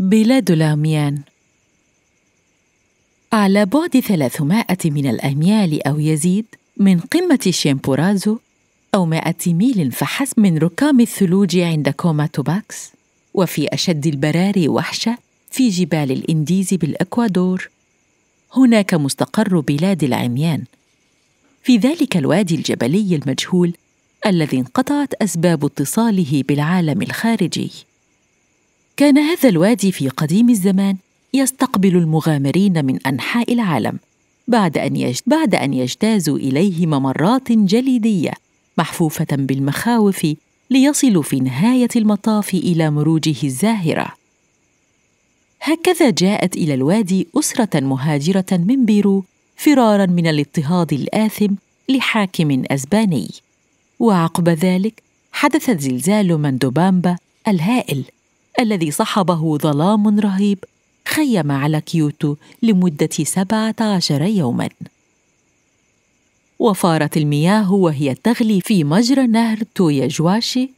بلاد العميان على بعد ثلاثمائة من الأميال أو يزيد من قمة شيمبورازو أو مائة ميل فحسب من ركام الثلوج عند كوما توباكس وفي أشد البراري وحشة في جبال الإنديز بالإكوادور هناك مستقر بلاد العميان في ذلك الوادي الجبلي المجهول الذي انقطعت أسباب اتصاله بالعالم الخارجي كان هذا الوادي في قديم الزمان يستقبل المغامرين من أنحاء العالم بعد أن, بعد أن يجتازوا إليه ممرات جليدية محفوفة بالمخاوف ليصلوا في نهاية المطاف إلى مروجه الزاهرة. هكذا جاءت إلى الوادي أسرة مهاجرة من بيرو فرارا من الاضطهاد الآثم لحاكم أسباني. وعقب ذلك حدث زلزال مندوبامبا الهائل الذي صحبه ظلام رهيب خيم على كيوتو لمدة سبعة عشر يوماً وفارت المياه وهي تغلي في مجرى نهر تويجواشي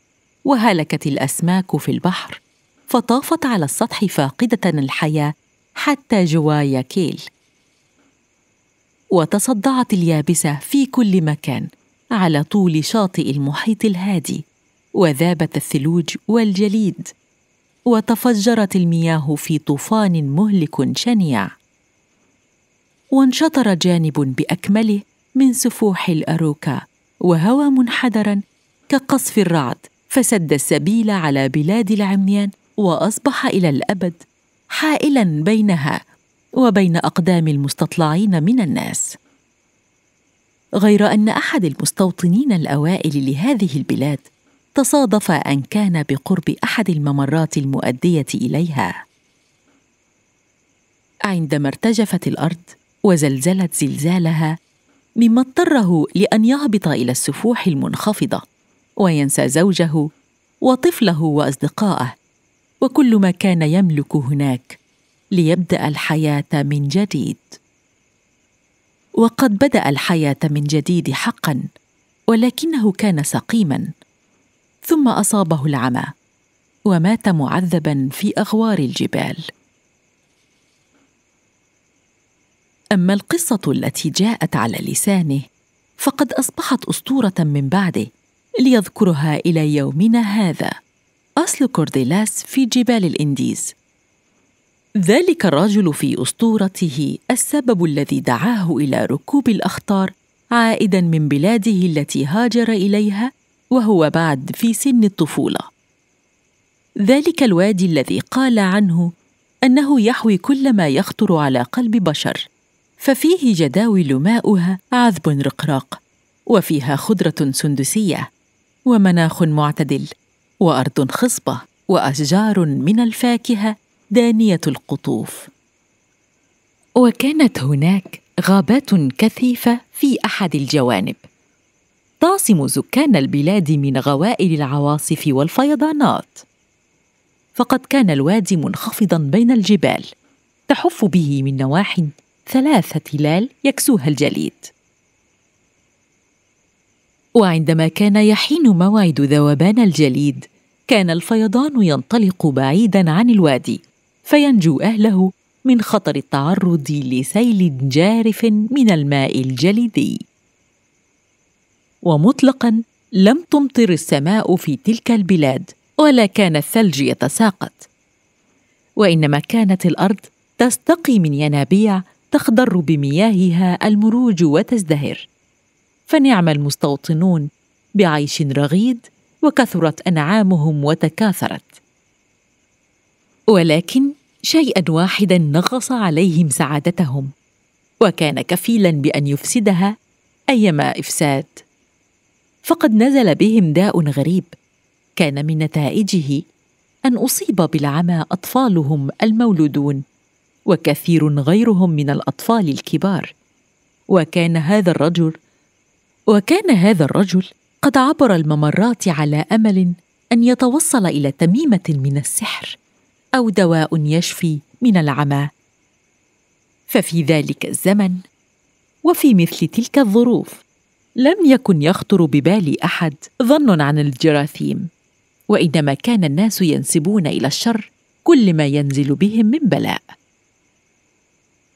وهلكت الأسماك في البحر فطافت على السطح فاقدة الحياة حتى جوايا كيل وتصدعت اليابسة في كل مكان على طول شاطئ المحيط الهادي وذابت الثلوج والجليد وتفجرت المياه في طوفان مهلك شنيع وانشطر جانب باكمله من سفوح الاروكا وهوى منحدرا كقصف الرعد فسد السبيل على بلاد العميان واصبح الى الابد حائلا بينها وبين اقدام المستطلعين من الناس غير ان احد المستوطنين الاوائل لهذه البلاد تصادف ان كان بقرب احد الممرات المؤديه اليها عندما ارتجفت الارض وزلزلت زلزالها مما اضطره لان يهبط الى السفوح المنخفضه وينسى زوجه وطفله واصدقائه وكل ما كان يملك هناك ليبدا الحياه من جديد وقد بدا الحياه من جديد حقا ولكنه كان سقيما ثم اصابه العمى ومات معذبا في اغوار الجبال اما القصه التي جاءت على لسانه فقد اصبحت اسطوره من بعده ليذكرها الى يومنا هذا اصل كورديلاس في جبال الانديز ذلك الرجل في اسطورته السبب الذي دعاه الى ركوب الاخطار عائدا من بلاده التي هاجر اليها وهو بعد في سن الطفوله ذلك الوادي الذي قال عنه انه يحوي كل ما يخطر على قلب بشر ففيه جداول ماؤها عذب رقراق وفيها خضره سندسيه ومناخ معتدل وارض خصبه واشجار من الفاكهه دانيه القطوف وكانت هناك غابات كثيفه في احد الجوانب تعصم سكان البلاد من غوائل العواصف والفيضانات فقد كان الوادي منخفضا بين الجبال تحف به من نواح ثلاثة تلال يكسوها الجليد وعندما كان يحين موعد ذوبان الجليد كان الفيضان ينطلق بعيدا عن الوادي فينجو اهله من خطر التعرض لسيل جارف من الماء الجليدي ومطلقا لم تمطر السماء في تلك البلاد ولا كان الثلج يتساقط وانما كانت الارض تستقي من ينابيع تخضر بمياهها المروج وتزدهر فنعم المستوطنون بعيش رغيد وكثرت انعامهم وتكاثرت ولكن شيئا واحدا نغص عليهم سعادتهم وكان كفيلا بان يفسدها ايما افساد فقد نزل بهم داء غريب كان من نتائجه ان اصيب بالعمى اطفالهم المولودون وكثير غيرهم من الاطفال الكبار وكان هذا الرجل وكان هذا الرجل قد عبر الممرات على امل ان يتوصل الى تميمه من السحر او دواء يشفي من العمى ففي ذلك الزمن وفي مثل تلك الظروف لم يكن يخطر ببال احد ظن عن الجراثيم وانما كان الناس ينسبون الى الشر كل ما ينزل بهم من بلاء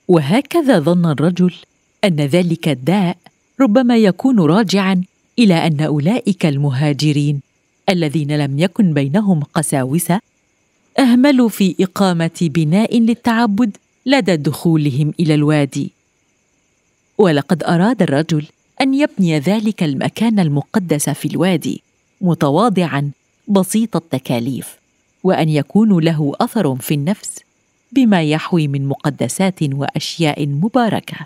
وهكذا ظن الرجل ان ذلك الداء ربما يكون راجعا الى ان اولئك المهاجرين الذين لم يكن بينهم قساوسه اهملوا في اقامه بناء للتعبد لدى دخولهم الى الوادي ولقد اراد الرجل ان يبني ذلك المكان المقدس في الوادي متواضعا بسيط التكاليف وان يكون له اثر في النفس بما يحوي من مقدسات واشياء مباركه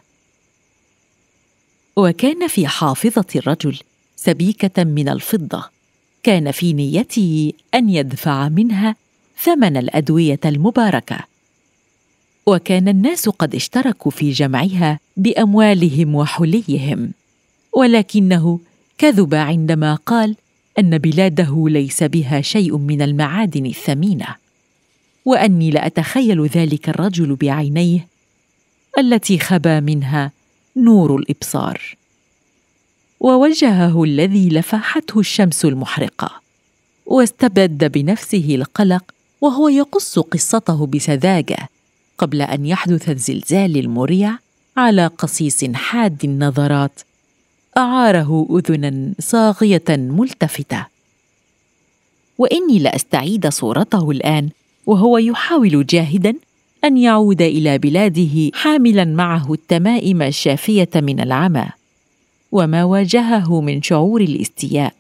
وكان في حافظه الرجل سبيكه من الفضه كان في نيته ان يدفع منها ثمن الادويه المباركه وكان الناس قد اشتركوا في جمعها باموالهم وحليهم ولكنه كذب عندما قال ان بلاده ليس بها شيء من المعادن الثمينه واني لاتخيل ذلك الرجل بعينيه التي خبا منها نور الابصار ووجهه الذي لفحته الشمس المحرقه واستبد بنفسه القلق وهو يقص قصته بسذاجه قبل ان يحدث الزلزال المريع على قصيص حاد النظرات اعاره اذنا صاغيه ملتفته واني لاستعيد صورته الان وهو يحاول جاهدا ان يعود الى بلاده حاملا معه التمائم الشافيه من العمى وما واجهه من شعور الاستياء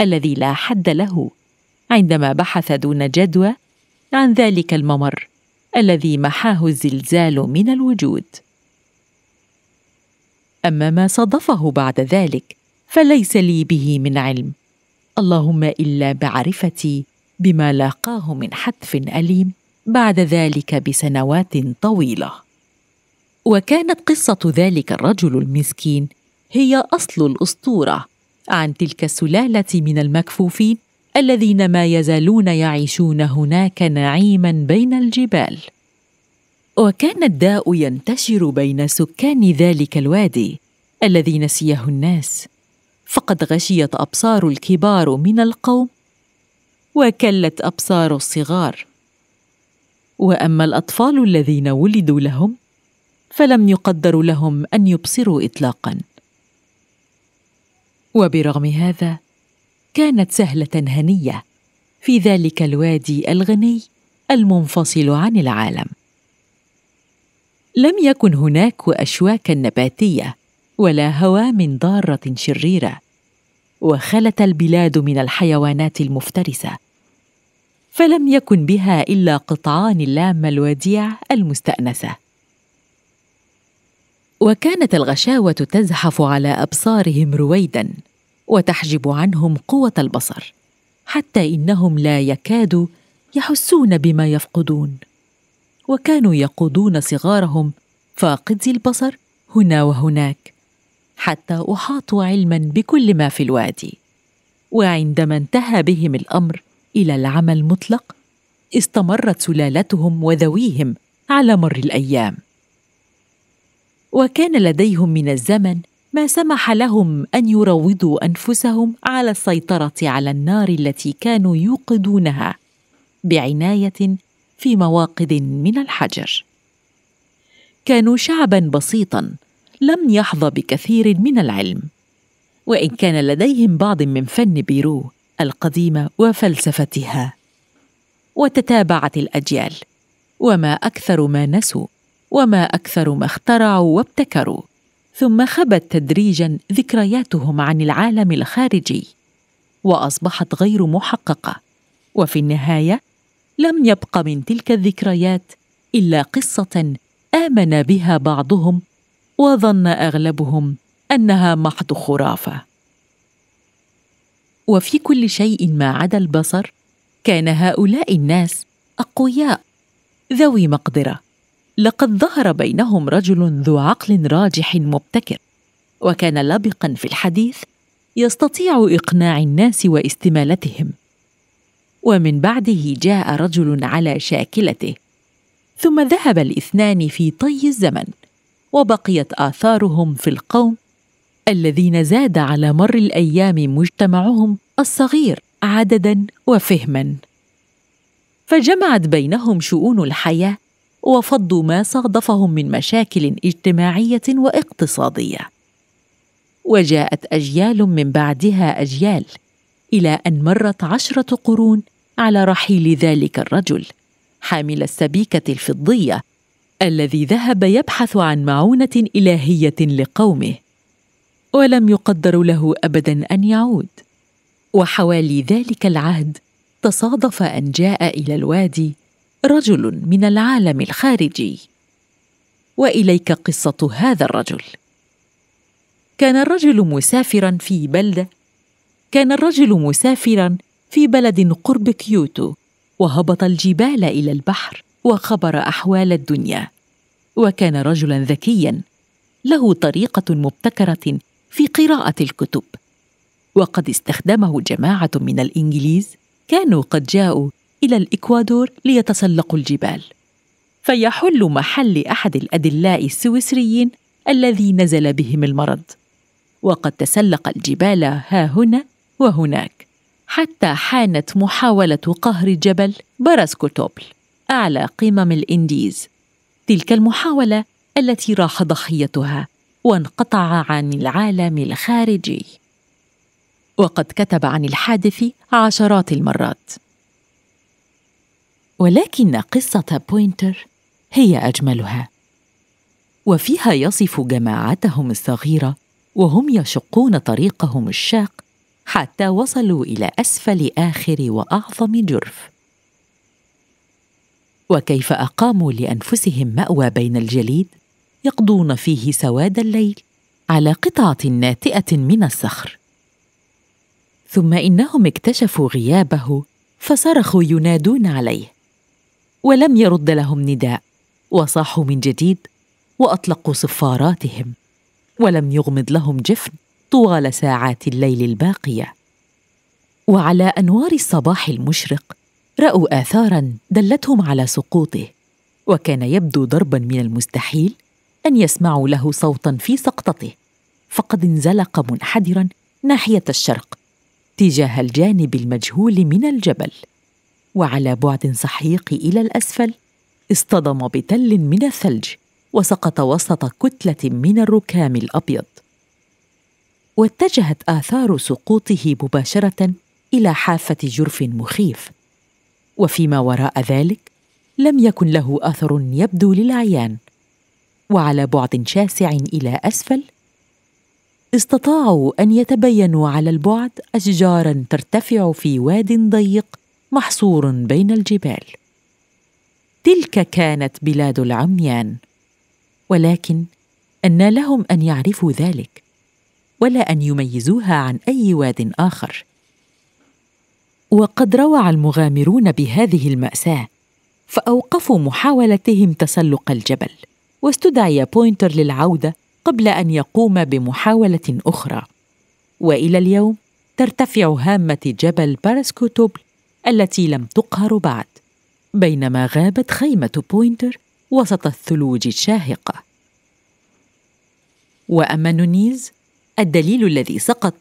الذي لا حد له عندما بحث دون جدوى عن ذلك الممر الذي محاه الزلزال من الوجود اما ما صادفه بعد ذلك فليس لي به من علم اللهم الا معرفتي بما لاقاه من حتف اليم بعد ذلك بسنوات طويله وكانت قصه ذلك الرجل المسكين هي اصل الاسطوره عن تلك السلاله من المكفوفين الذين ما يزالون يعيشون هناك نعيما بين الجبال وكان الداء ينتشر بين سكان ذلك الوادي الذي نسيه الناس فقد غشيت ابصار الكبار من القوم وكلت ابصار الصغار واما الاطفال الذين ولدوا لهم فلم يقدر لهم ان يبصروا اطلاقا وبرغم هذا كانت سهله هنيه في ذلك الوادي الغني المنفصل عن العالم لم يكن هناك اشواك نباتيه ولا هواء من ضاره شريره وخلت البلاد من الحيوانات المفترسه فلم يكن بها الا قطعان اللام الوديع المستانسه وكانت الغشاوه تزحف على ابصارهم رويدا وتحجب عنهم قوه البصر حتى انهم لا يكادوا يحسون بما يفقدون وكانوا يقودون صغارهم فاقدي البصر هنا وهناك حتى احاطوا علما بكل ما في الوادي وعندما انتهى بهم الامر الى العمل المطلق استمرت سلالتهم وذويهم على مر الايام وكان لديهم من الزمن ما سمح لهم ان يروضوا انفسهم على السيطره على النار التي كانوا يوقدونها بعنايه في مواقد من الحجر كانوا شعبا بسيطا لم يحظى بكثير من العلم وان كان لديهم بعض من فن بيرو القديمه وفلسفتها وتتابعت الاجيال وما اكثر ما نسوا وما اكثر ما اخترعوا وابتكروا ثم خبت تدريجا ذكرياتهم عن العالم الخارجي واصبحت غير محققه وفي النهايه لم يبق من تلك الذكريات الا قصه امن بها بعضهم وظن اغلبهم انها محض خرافه وفي كل شيء ما عدا البصر كان هؤلاء الناس اقوياء ذوي مقدره لقد ظهر بينهم رجل ذو عقل راجح مبتكر وكان لبقا في الحديث يستطيع اقناع الناس واستمالتهم ومن بعده جاء رجل على شاكلته ثم ذهب الاثنان في طي الزمن وبقيت اثارهم في القوم الذين زاد على مر الايام مجتمعهم الصغير عددا وفهما فجمعت بينهم شؤون الحياه وفضوا ما صادفهم من مشاكل اجتماعيه واقتصاديه وجاءت اجيال من بعدها اجيال الى ان مرت عشره قرون على رحيل ذلك الرجل حامل السبيكه الفضيه الذي ذهب يبحث عن معونه الهيه لقومه ولم يقدر له ابدا ان يعود وحوالي ذلك العهد تصادف ان جاء الى الوادي رجل من العالم الخارجي واليك قصه هذا الرجل كان الرجل مسافرا في بلده كان الرجل مسافرا في بلد قرب كيوتو وهبط الجبال الى البحر وخبر احوال الدنيا وكان رجلا ذكيا له طريقه مبتكره في قراءه الكتب وقد استخدمه جماعه من الانجليز كانوا قد جاءوا الى الاكوادور ليتسلقوا الجبال فيحل محل احد الادلاء السويسريين الذي نزل بهم المرض وقد تسلق الجبال ها هنا وهناك حتى حانت محاولة قهر جبل براسكوتوبل أعلى قمم الإنديز تلك المحاولة التي راح ضحيتها وانقطع عن العالم الخارجي وقد كتب عن الحادث عشرات المرات ولكن قصة بوينتر هي أجملها وفيها يصف جماعتهم الصغيرة وهم يشقون طريقهم الشاق حتى وصلوا الى اسفل اخر واعظم جرف وكيف اقاموا لانفسهم ماوى بين الجليد يقضون فيه سواد الليل على قطعه ناتئه من الصخر ثم انهم اكتشفوا غيابه فصرخوا ينادون عليه ولم يرد لهم نداء وصاحوا من جديد واطلقوا صفاراتهم ولم يغمض لهم جفن طوال ساعات الليل الباقيه وعلى انوار الصباح المشرق راوا اثارا دلتهم على سقوطه وكان يبدو ضربا من المستحيل ان يسمعوا له صوتا في سقطته فقد انزلق منحدرا ناحيه الشرق تجاه الجانب المجهول من الجبل وعلى بعد سحيق الى الاسفل اصطدم بتل من الثلج وسقط وسط كتله من الركام الابيض واتجهت آثار سقوطه مباشرة إلى حافة جرف مخيف وفيما وراء ذلك لم يكن له أثر يبدو للعيان وعلى بعد شاسع إلى أسفل استطاعوا أن يتبينوا على البعد أشجارا ترتفع في واد ضيق محصور بين الجبال تلك كانت بلاد العميان ولكن أن لهم أن يعرفوا ذلك ولا ان يميزوها عن اي واد اخر وقد روع المغامرون بهذه الماساه فاوقفوا محاولتهم تسلق الجبل واستدعي بوينتر للعوده قبل ان يقوم بمحاوله اخرى والى اليوم ترتفع هامه جبل باراسكوتوبل التي لم تقهر بعد بينما غابت خيمه بوينتر وسط الثلوج الشاهقه واما نونيز الدليل الذي سقط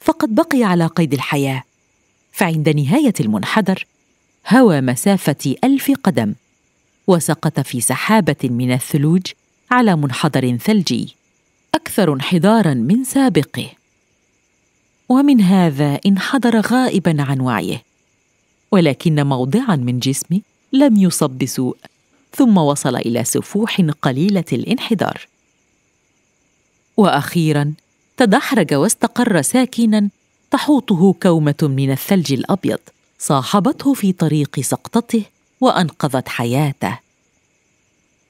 فقد بقي على قيد الحياه فعند نهايه المنحدر هوى مسافه الف قدم وسقط في سحابه من الثلوج على منحدر ثلجي اكثر انحدارا من سابقه ومن هذا انحدر غائبا عن وعيه ولكن موضعا من جسمه لم يصب بسوء ثم وصل الى سفوح قليله الانحدار واخيرا تدحرج واستقر ساكنا تحوطه كومه من الثلج الابيض صاحبته في طريق سقطته وانقذت حياته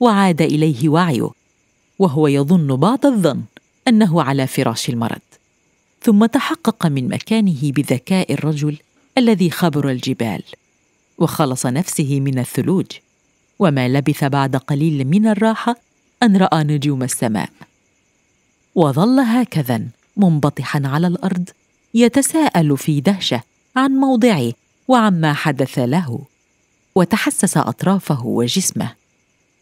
وعاد اليه وعيه وهو يظن بعض الظن انه على فراش المرض ثم تحقق من مكانه بذكاء الرجل الذي خبر الجبال وخلص نفسه من الثلوج وما لبث بعد قليل من الراحه ان راى نجوم السماء وظل هكذا منبطحا على الارض يتساءل في دهشه عن موضعه وعما حدث له وتحسس اطرافه وجسمه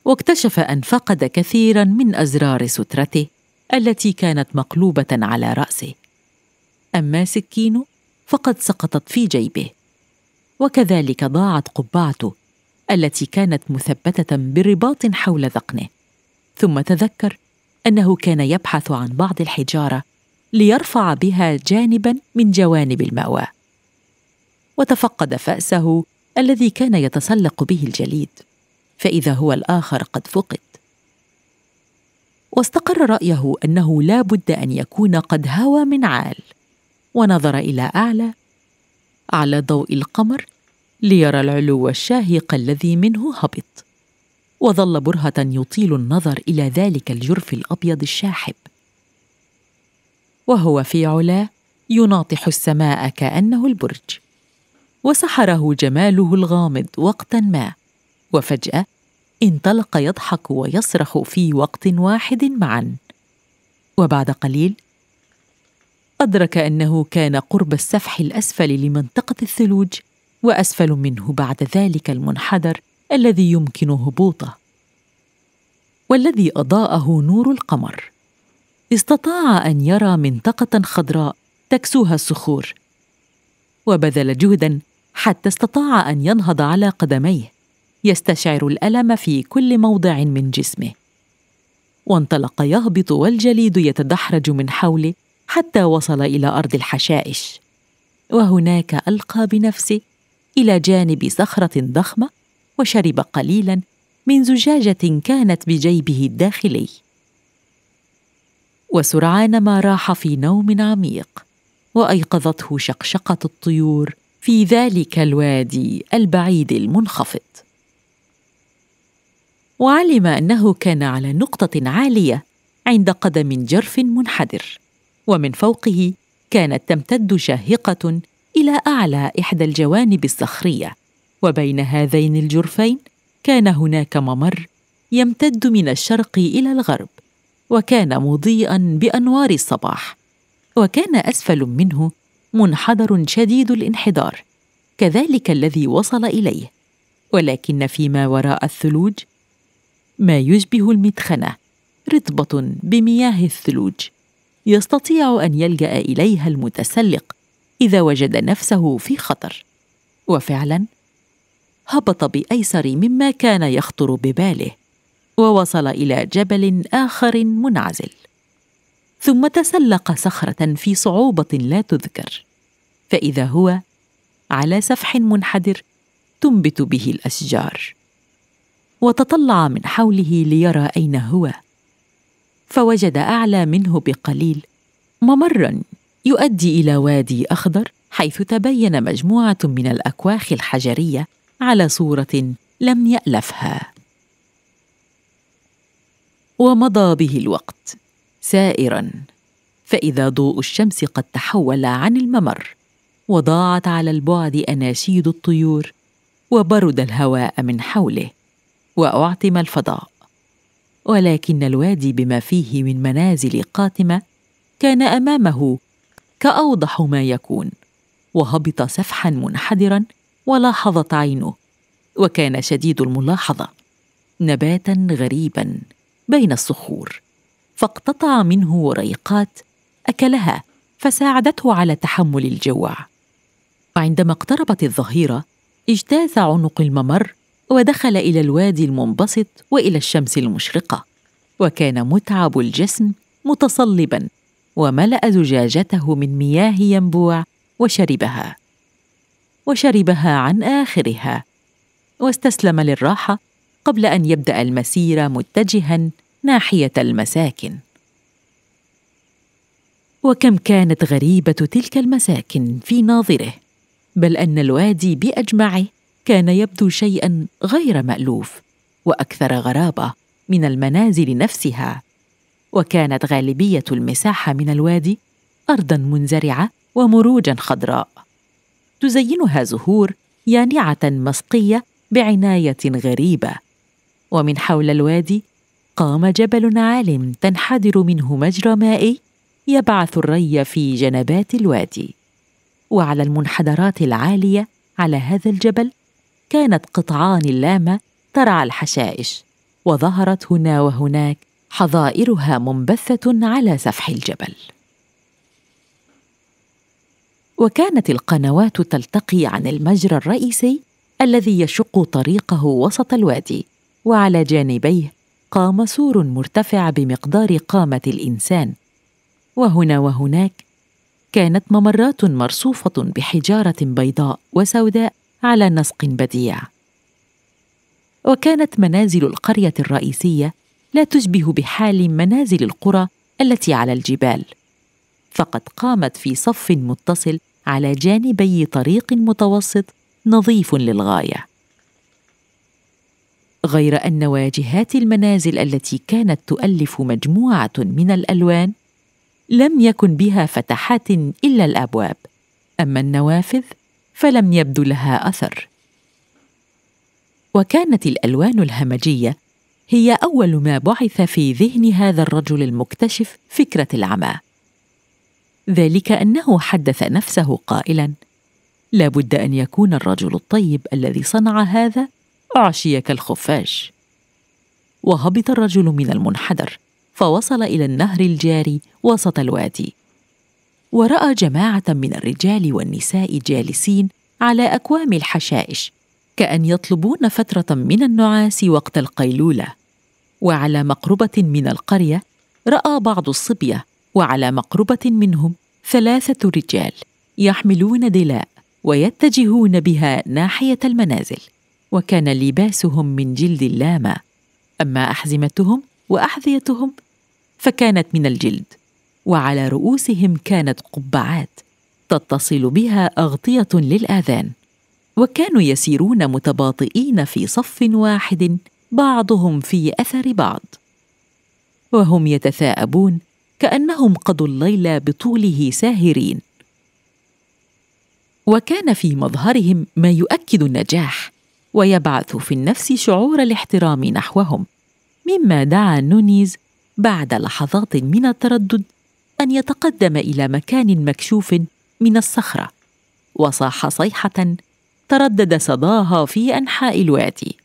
واكتشف ان فقد كثيرا من ازرار سترته التي كانت مقلوبه على راسه اما سكينه فقد سقطت في جيبه وكذلك ضاعت قبعته التي كانت مثبته برباط حول ذقنه ثم تذكر انه كان يبحث عن بعض الحجاره ليرفع بها جانبا من جوانب الماوى وتفقد فاسه الذي كان يتسلق به الجليد فاذا هو الاخر قد فقد واستقر رايه انه لا بد ان يكون قد هوى من عال ونظر الى اعلى على ضوء القمر ليرى العلو الشاهق الذي منه هبط وظل برهه يطيل النظر الى ذلك الجرف الابيض الشاحب وهو في علاه يناطح السماء كانه البرج وسحره جماله الغامض وقتا ما وفجاه انطلق يضحك ويصرخ في وقت واحد معا وبعد قليل ادرك انه كان قرب السفح الاسفل لمنطقه الثلوج واسفل منه بعد ذلك المنحدر الذي يمكن هبوطه والذي اضاءه نور القمر استطاع ان يرى منطقه خضراء تكسوها الصخور وبذل جهدا حتى استطاع ان ينهض على قدميه يستشعر الالم في كل موضع من جسمه وانطلق يهبط والجليد يتدحرج من حوله حتى وصل الى ارض الحشائش وهناك القى بنفسه الى جانب صخره ضخمه وشرب قليلا من زجاجه كانت بجيبه الداخلي وسرعان ما راح في نوم عميق وايقظته شقشقه الطيور في ذلك الوادي البعيد المنخفض وعلم انه كان على نقطه عاليه عند قدم جرف منحدر ومن فوقه كانت تمتد شاهقه الى اعلى احدى الجوانب الصخريه وبين هذين الجرفين كان هناك ممر يمتد من الشرق الى الغرب وكان مضيئا بانوار الصباح وكان اسفل منه منحدر شديد الانحدار كذلك الذي وصل اليه ولكن فيما وراء الثلوج ما يشبه المدخنه رطبه بمياه الثلوج يستطيع ان يلجا اليها المتسلق اذا وجد نفسه في خطر وفعلا هبط بايسر مما كان يخطر بباله ووصل الى جبل اخر منعزل ثم تسلق صخره في صعوبه لا تذكر فاذا هو على سفح منحدر تنبت به الاشجار وتطلع من حوله ليرى اين هو فوجد اعلى منه بقليل ممرا يؤدي الى وادي اخضر حيث تبين مجموعه من الاكواخ الحجريه على صوره لم يالفها ومضى به الوقت سائرا فاذا ضوء الشمس قد تحول عن الممر وضاعت على البعد اناشيد الطيور وبرد الهواء من حوله واعتم الفضاء ولكن الوادي بما فيه من منازل قاتمه كان امامه كاوضح ما يكون وهبط سفحا منحدرا ولاحظت عينه وكان شديد الملاحظه نباتا غريبا بين الصخور فاقتطع منه وريقات اكلها فساعدته على تحمل الجوع وعندما اقتربت الظهيره اجتاز عنق الممر ودخل الى الوادي المنبسط والى الشمس المشرقه وكان متعب الجسم متصلبا وملا زجاجته من مياه ينبوع وشربها وشربها عن اخرها واستسلم للراحه قبل ان يبدا المسير متجها ناحيه المساكن وكم كانت غريبه تلك المساكن في ناظره بل ان الوادي باجمعه كان يبدو شيئا غير مالوف واكثر غرابه من المنازل نفسها وكانت غالبيه المساحه من الوادي ارضا منزرعه ومروجا خضراء تزينها زهور يانعه مسقيه بعنايه غريبه ومن حول الوادي قام جبل عال تنحدر منه مجرى مائي يبعث الري في جنبات الوادي وعلى المنحدرات العاليه على هذا الجبل كانت قطعان اللامه ترعى الحشائش وظهرت هنا وهناك حظائرها منبثه على سفح الجبل وكانت القنوات تلتقي عن المجرى الرئيسي الذي يشق طريقه وسط الوادي وعلى جانبيه قام سور مرتفع بمقدار قامه الانسان وهنا وهناك كانت ممرات مرصوفه بحجاره بيضاء وسوداء على نسق بديع وكانت منازل القريه الرئيسيه لا تشبه بحال منازل القرى التي على الجبال فقد قامت في صف متصل على جانبي طريق متوسط نظيف للغايه غير ان واجهات المنازل التي كانت تؤلف مجموعه من الالوان لم يكن بها فتحات الا الابواب اما النوافذ فلم يبدو لها اثر وكانت الالوان الهمجيه هي اول ما بعث في ذهن هذا الرجل المكتشف فكره العمى ذلك انه حدث نفسه قائلا لا بد ان يكون الرجل الطيب الذي صنع هذا اعشي كالخفاش وهبط الرجل من المنحدر فوصل الى النهر الجاري وسط الوادي وراى جماعه من الرجال والنساء جالسين على اكوام الحشائش كان يطلبون فتره من النعاس وقت القيلوله وعلى مقربه من القريه راى بعض الصبيه وعلى مقربه منهم ثلاثه رجال يحملون دلاء ويتجهون بها ناحيه المنازل وكان لباسهم من جلد اللاما اما احزمتهم واحذيتهم فكانت من الجلد وعلى رؤوسهم كانت قبعات تتصل بها اغطيه للاذان وكانوا يسيرون متباطئين في صف واحد بعضهم في اثر بعض وهم يتثاءبون كانهم قضوا الليل بطوله ساهرين وكان في مظهرهم ما يؤكد النجاح ويبعث في النفس شعور الاحترام نحوهم مما دعا نونيز بعد لحظات من التردد ان يتقدم الى مكان مكشوف من الصخره وصاح صيحه تردد صداها في انحاء الوادي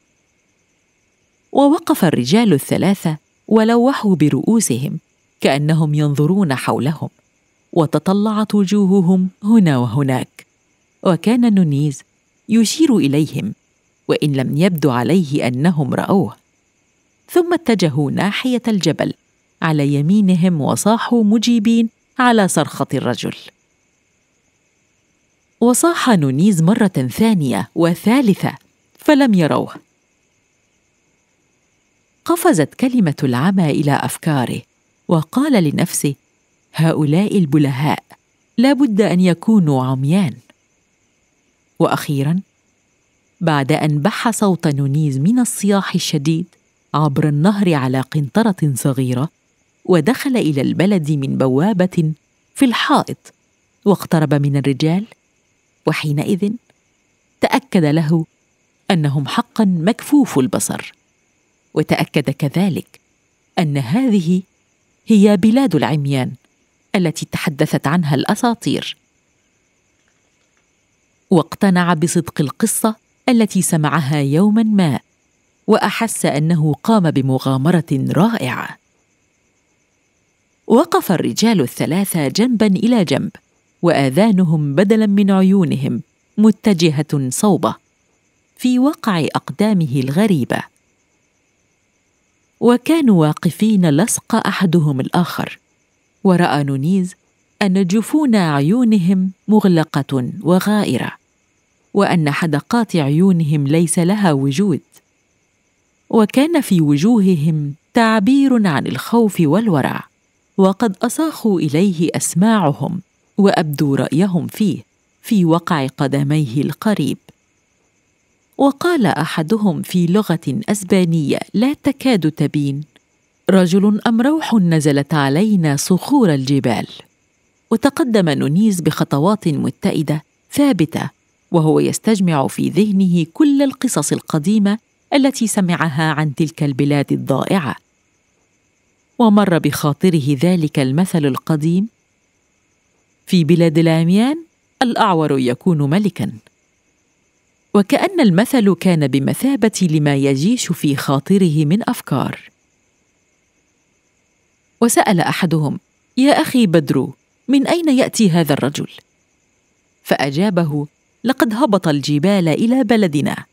ووقف الرجال الثلاثه ولوحوا برؤوسهم كانهم ينظرون حولهم وتطلعت وجوههم هنا وهناك وكان نونيز يشير اليهم وان لم يبدو عليه انهم راوه ثم اتجهوا ناحيه الجبل على يمينهم وصاحوا مجيبين على صرخه الرجل وصاح نونيز مره ثانيه وثالثه فلم يروه قفزت كلمه العمى الى افكاره وقال لنفسه هؤلاء البلهاء لا بد ان يكونوا عميان واخيرا بعد ان بح صوت نونيز من الصياح الشديد عبر النهر على قنطره صغيره ودخل الى البلد من بوابه في الحائط واقترب من الرجال وحينئذ تاكد له انهم حقا مكفوف البصر وتاكد كذلك ان هذه هي بلاد العميان التي تحدثت عنها الاساطير واقتنع بصدق القصه التي سمعها يوما ما واحس انه قام بمغامره رائعه وقف الرجال الثلاثه جنبا الى جنب واذانهم بدلا من عيونهم متجهه صوبه في وقع اقدامه الغريبه وكانوا واقفين لصق احدهم الاخر وراى نونيز ان جفون عيونهم مغلقه وغائره وان حدقات عيونهم ليس لها وجود وكان في وجوههم تعبير عن الخوف والورع وقد اصاخوا اليه اسماعهم وابدوا رايهم فيه في وقع قدميه القريب وقال احدهم في لغه اسبانيه لا تكاد تبين رجل ام روح نزلت علينا صخور الجبال وتقدم نونيز بخطوات متئده ثابته وهو يستجمع في ذهنه كل القصص القديمه التي سمعها عن تلك البلاد الضائعه ومر بخاطره ذلك المثل القديم في بلاد العميان الاعور يكون ملكا وكأن المثل كان بمثابة لما يجيش في خاطره من أفكار وسأل أحدهم يا أخي بدر من أين يأتي هذا الرجل؟ فأجابه لقد هبط الجبال إلى بلدنا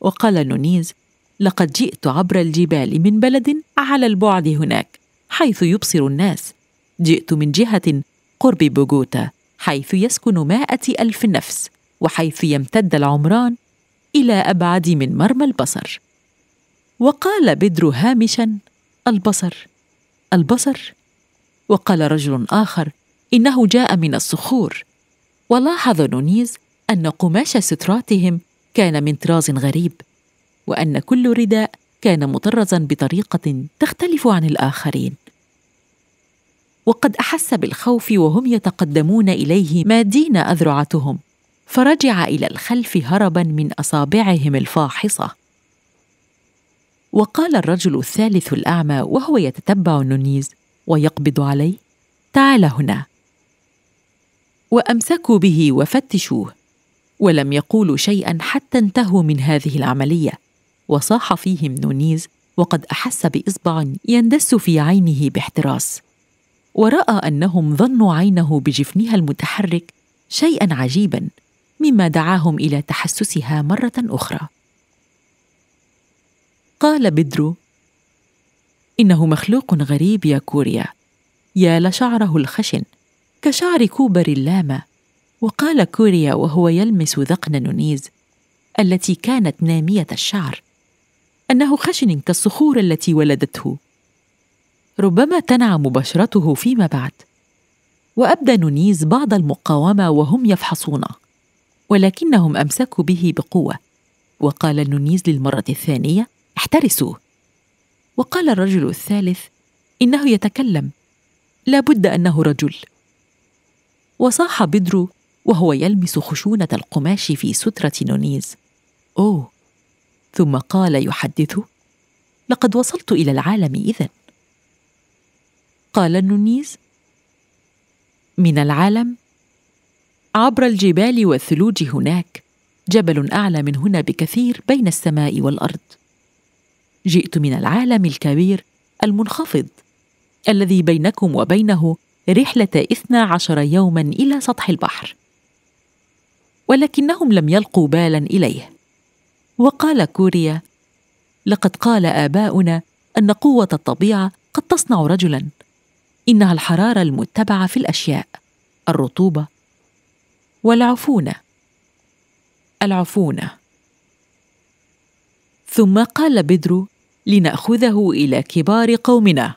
وقال نونيز لقد جئت عبر الجبال من بلد على البعد هناك حيث يبصر الناس جئت من جهة قرب بوغوتا حيث يسكن مائة ألف نفس وحيث يمتد العمران الى ابعد من مرمى البصر وقال بدر هامشا البصر البصر وقال رجل اخر انه جاء من الصخور ولاحظ نونيز ان قماش ستراتهم كان من طراز غريب وان كل رداء كان مطرزا بطريقه تختلف عن الاخرين وقد احس بالخوف وهم يتقدمون اليه مادين اذرعتهم فرجع الى الخلف هربا من اصابعهم الفاحصه وقال الرجل الثالث الاعمى وهو يتتبع نونيز ويقبض عليه تعال هنا وامسكوا به وفتشوه ولم يقولوا شيئا حتى انتهوا من هذه العمليه وصاح فيهم نونيز وقد احس باصبع يندس في عينه باحتراس وراى انهم ظنوا عينه بجفنها المتحرك شيئا عجيبا مما دعاهم الى تحسسها مره اخرى قال بدرو انه مخلوق غريب يا كوريا يا لشعره الخشن كشعر كوبر اللامه وقال كوريا وهو يلمس ذقن نونيز التي كانت ناميه الشعر انه خشن كالصخور التي ولدته ربما تنعم بشرته فيما بعد وابدى نونيز بعض المقاومه وهم يفحصونه ولكنهم امسكوا به بقوه وقال نونيز للمره الثانيه احترسوه وقال الرجل الثالث انه يتكلم لا بد انه رجل وصاح بدرو وهو يلمس خشونه القماش في ستره نونيز اوه ثم قال يحدثه لقد وصلت الى العالم اذا قال نونيز من العالم عبر الجبال والثلوج هناك جبل اعلى من هنا بكثير بين السماء والارض جئت من العالم الكبير المنخفض الذي بينكم وبينه رحله اثنى عشر يوما الى سطح البحر ولكنهم لم يلقوا بالا اليه وقال كوريا لقد قال اباؤنا ان قوه الطبيعه قد تصنع رجلا انها الحراره المتبعه في الاشياء الرطوبه والعفونه العفونه ثم قال بدر لناخذه الى كبار قومنا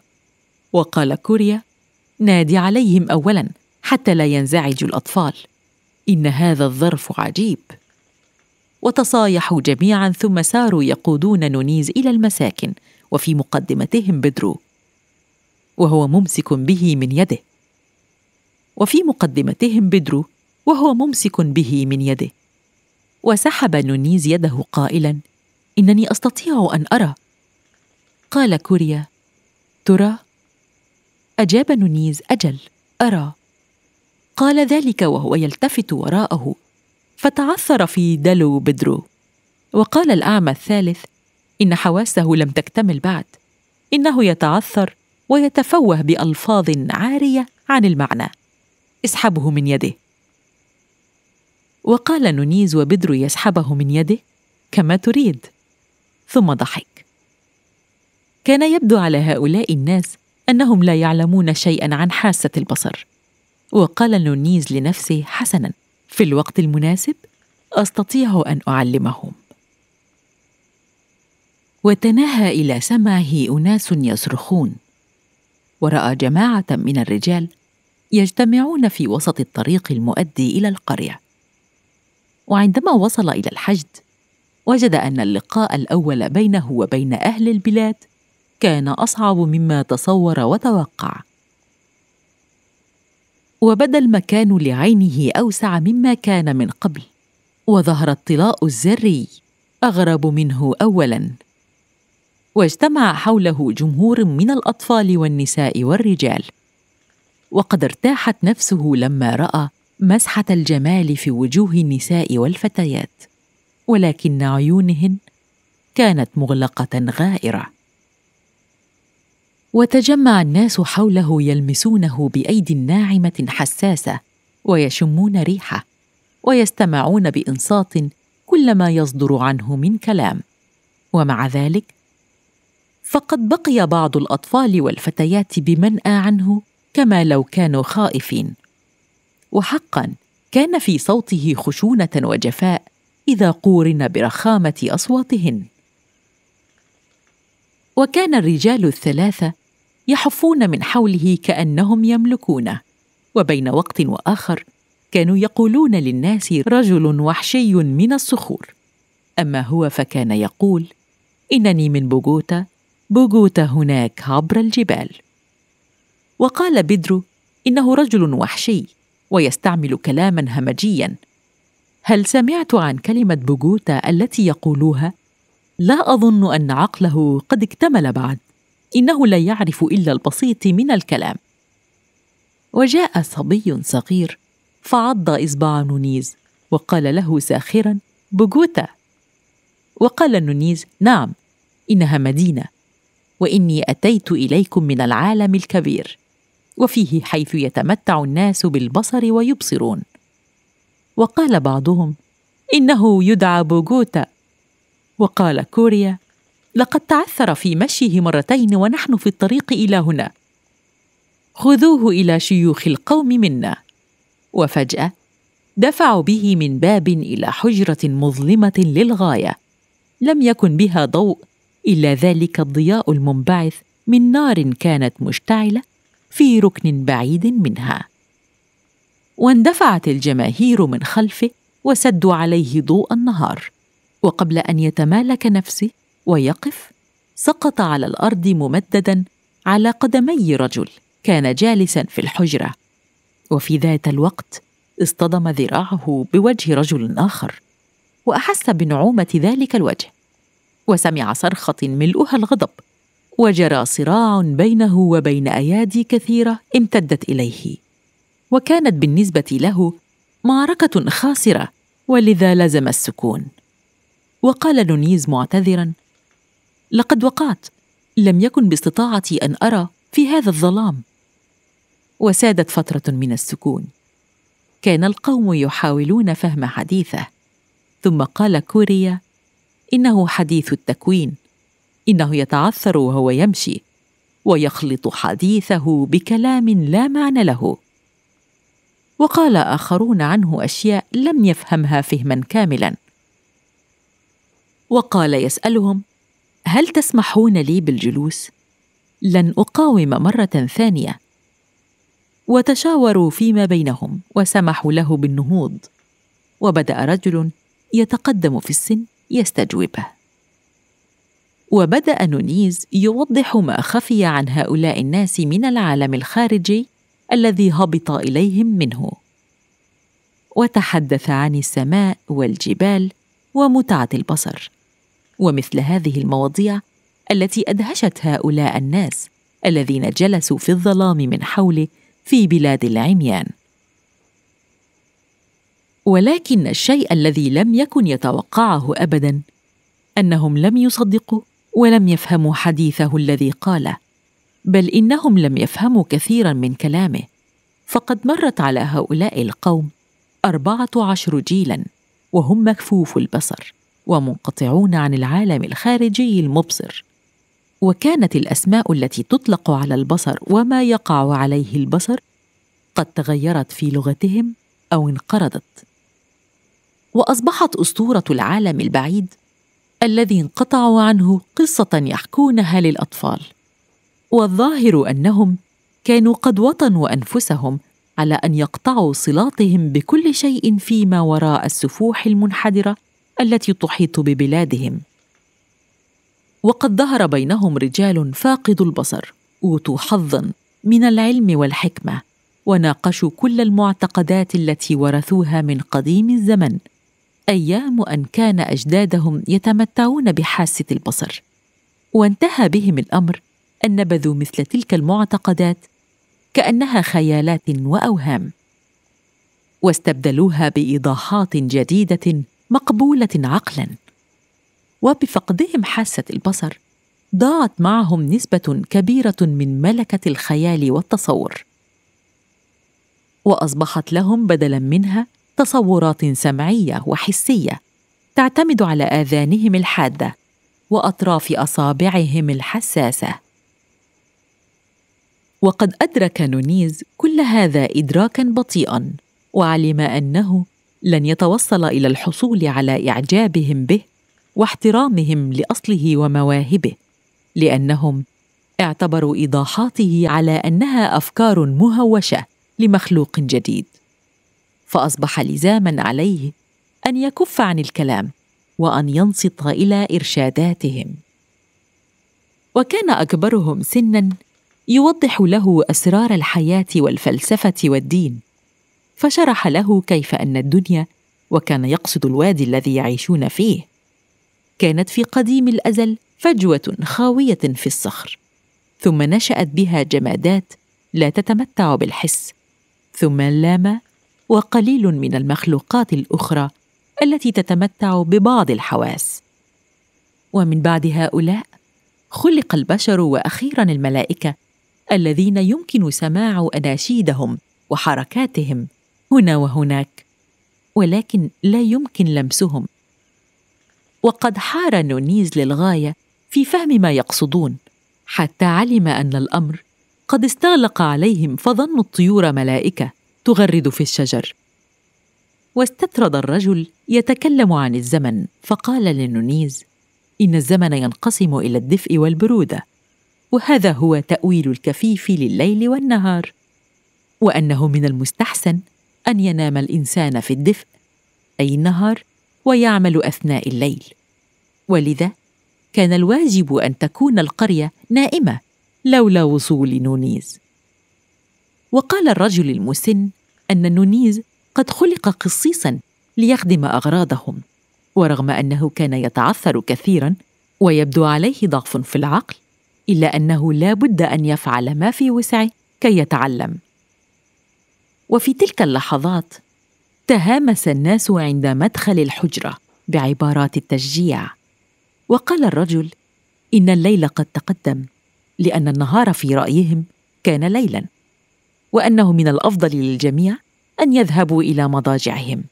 وقال كوريا نادي عليهم اولا حتى لا ينزعج الاطفال ان هذا الظرف عجيب وتصايحوا جميعا ثم ساروا يقودون نونيز الى المساكن وفي مقدمتهم بدرو وهو ممسك به من يده وفي مقدمتهم بدرو وهو ممسك به من يده وسحب نونيز يده قائلا انني استطيع ان ارى قال كوريا ترى اجاب نونيز اجل ارى قال ذلك وهو يلتفت وراءه فتعثر في دلو بدرو وقال الاعمى الثالث ان حواسه لم تكتمل بعد انه يتعثر ويتفوه بالفاظ عاريه عن المعنى اسحبه من يده وقال نونيز وبدر يسحبه من يده كما تريد ثم ضحك كان يبدو على هؤلاء الناس انهم لا يعلمون شيئا عن حاسه البصر وقال نونيز لنفسه حسنا في الوقت المناسب استطيع ان اعلمهم وتناهى الى سمعه اناس يصرخون وراى جماعه من الرجال يجتمعون في وسط الطريق المؤدي الى القريه وعندما وصل الى الحشد وجد ان اللقاء الاول بينه وبين اهل البلاد كان اصعب مما تصور وتوقع وبدا المكان لعينه اوسع مما كان من قبل وظهر الطلاء الزري اغرب منه اولا واجتمع حوله جمهور من الاطفال والنساء والرجال وقد ارتاحت نفسه لما راى مسحه الجمال في وجوه النساء والفتيات ولكن عيونهن كانت مغلقه غائره وتجمع الناس حوله يلمسونه بايدي ناعمه حساسه ويشمون ريحه ويستمعون بانصات كل ما يصدر عنه من كلام ومع ذلك فقد بقي بعض الاطفال والفتيات بمنأى عنه كما لو كانوا خائفين وحقا كان في صوته خشونه وجفاء اذا قورن برخامه اصواتهن وكان الرجال الثلاثه يحفون من حوله كانهم يملكونه وبين وقت واخر كانوا يقولون للناس رجل وحشي من الصخور اما هو فكان يقول انني من بوغوتا بوغوتا هناك عبر الجبال وقال بدر انه رجل وحشي ويستعمل كلاما همجيا هل سمعت عن كلمه بوغوتا التي يقولوها لا اظن ان عقله قد اكتمل بعد انه لا يعرف الا البسيط من الكلام وجاء صبي صغير فعض اصبع نونيز وقال له ساخرا بوغوتا وقال نونيز نعم انها مدينه واني اتيت اليكم من العالم الكبير وفيه حيث يتمتع الناس بالبصر ويبصرون وقال بعضهم انه يدعى بوغوتا وقال كوريا لقد تعثر في مشيه مرتين ونحن في الطريق الى هنا خذوه الى شيوخ القوم منا وفجاه دفعوا به من باب الى حجره مظلمه للغايه لم يكن بها ضوء الا ذلك الضياء المنبعث من نار كانت مشتعله في ركن بعيد منها واندفعت الجماهير من خلفه وسدوا عليه ضوء النهار وقبل ان يتمالك نفسه ويقف سقط على الارض ممددا على قدمي رجل كان جالسا في الحجره وفي ذات الوقت اصطدم ذراعه بوجه رجل اخر واحس بنعومه ذلك الوجه وسمع صرخه ملؤها الغضب وجرى صراع بينه وبين ايادي كثيره امتدت اليه وكانت بالنسبه له معركه خاسره ولذا لزم السكون وقال نونيز معتذرا لقد وقعت لم يكن باستطاعتي ان ارى في هذا الظلام وسادت فتره من السكون كان القوم يحاولون فهم حديثه ثم قال كوريا انه حديث التكوين انه يتعثر وهو يمشي ويخلط حديثه بكلام لا معنى له وقال اخرون عنه اشياء لم يفهمها فهما كاملا وقال يسالهم هل تسمحون لي بالجلوس لن اقاوم مره ثانيه وتشاوروا فيما بينهم وسمحوا له بالنهوض وبدا رجل يتقدم في السن يستجوبه وبدا نونيز يوضح ما خفي عن هؤلاء الناس من العالم الخارجي الذي هبط اليهم منه وتحدث عن السماء والجبال ومتعه البصر ومثل هذه المواضيع التي ادهشت هؤلاء الناس الذين جلسوا في الظلام من حوله في بلاد العميان ولكن الشيء الذي لم يكن يتوقعه ابدا انهم لم يصدقوا ولم يفهموا حديثه الذي قاله بل انهم لم يفهموا كثيرا من كلامه فقد مرت على هؤلاء القوم اربعه عشر جيلا وهم مكفوف البصر ومنقطعون عن العالم الخارجي المبصر وكانت الاسماء التي تطلق على البصر وما يقع عليه البصر قد تغيرت في لغتهم او انقرضت واصبحت اسطوره العالم البعيد الذي انقطعوا عنه قصه يحكونها للاطفال والظاهر انهم كانوا قد وطنوا انفسهم على ان يقطعوا صلاتهم بكل شيء فيما وراء السفوح المنحدره التي تحيط ببلادهم وقد ظهر بينهم رجال فاقد البصر اوتوا حظا من العلم والحكمه وناقشوا كل المعتقدات التي ورثوها من قديم الزمن ايام ان كان اجدادهم يتمتعون بحاسه البصر وانتهى بهم الامر ان نبذوا مثل تلك المعتقدات كانها خيالات واوهام واستبدلوها بايضاحات جديده مقبوله عقلا وبفقدهم حاسه البصر ضاعت معهم نسبه كبيره من ملكه الخيال والتصور واصبحت لهم بدلا منها تصورات سمعيه وحسيه تعتمد على اذانهم الحاده واطراف اصابعهم الحساسه وقد ادرك نونيز كل هذا ادراكا بطيئا وعلم انه لن يتوصل الى الحصول على اعجابهم به واحترامهم لاصله ومواهبه لانهم اعتبروا ايضاحاته على انها افكار مهوشه لمخلوق جديد فاصبح لزاما عليه ان يكف عن الكلام وان ينصت الى ارشاداتهم وكان اكبرهم سنا يوضح له اسرار الحياه والفلسفه والدين فشرح له كيف ان الدنيا وكان يقصد الوادي الذي يعيشون فيه كانت في قديم الازل فجوه خاويه في الصخر ثم نشات بها جمادات لا تتمتع بالحس ثم اللاما وقليل من المخلوقات الاخرى التي تتمتع ببعض الحواس ومن بعد هؤلاء خلق البشر واخيرا الملائكه الذين يمكن سماع اناشيدهم وحركاتهم هنا وهناك ولكن لا يمكن لمسهم وقد حار نونيز للغايه في فهم ما يقصدون حتى علم ان الامر قد استغلق عليهم فظنوا الطيور ملائكه تغرد في الشجر واستطرد الرجل يتكلم عن الزمن فقال لنونيز ان الزمن ينقسم الى الدفء والبروده وهذا هو تاويل الكفيف لليل والنهار وانه من المستحسن ان ينام الانسان في الدفء اي النهار ويعمل اثناء الليل ولذا كان الواجب ان تكون القريه نائمه لولا وصول نونيز وقال الرجل المسن أن النونيز قد خلق قصيصا ليخدم أغراضهم ورغم أنه كان يتعثر كثيرا ويبدو عليه ضعف في العقل إلا أنه لا بد أن يفعل ما في وسعه كي يتعلم وفي تلك اللحظات تهامس الناس عند مدخل الحجرة بعبارات التشجيع وقال الرجل إن الليل قد تقدم لأن النهار في رأيهم كان ليلا وانه من الافضل للجميع ان يذهبوا الى مضاجعهم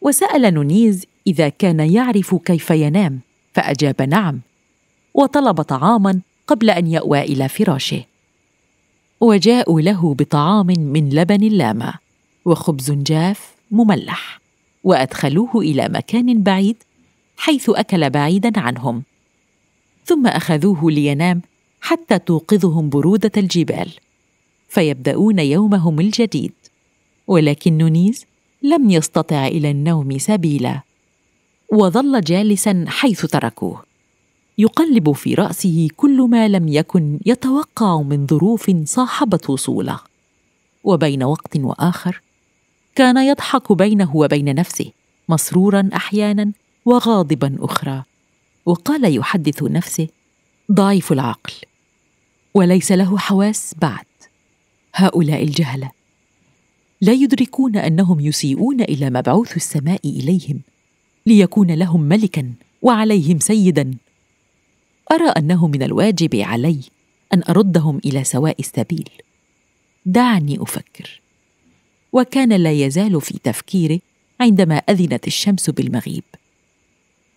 وسال نونيز اذا كان يعرف كيف ينام فاجاب نعم وطلب طعاما قبل ان ياوى الى فراشه وجاءوا له بطعام من لبن اللاما وخبز جاف مملح وادخلوه الى مكان بعيد حيث اكل بعيدا عنهم ثم اخذوه لينام حتى توقظهم بروده الجبال فيبدأون يومهم الجديد ولكن نونيز لم يستطع إلى النوم سبيلا وظل جالسا حيث تركوه يقلب في رأسه كل ما لم يكن يتوقع من ظروف صاحبت وصوله وبين وقت وآخر كان يضحك بينه وبين نفسه مسرورا احيانا وغاضبا اخرى وقال يحدث نفسه ضعيف العقل وليس له حواس بعد هؤلاء الجهله لا يدركون انهم يسيئون الى مبعوث السماء اليهم ليكون لهم ملكا وعليهم سيدا ارى انه من الواجب علي ان اردهم الى سواء السبيل دعني افكر وكان لا يزال في تفكيره عندما اذنت الشمس بالمغيب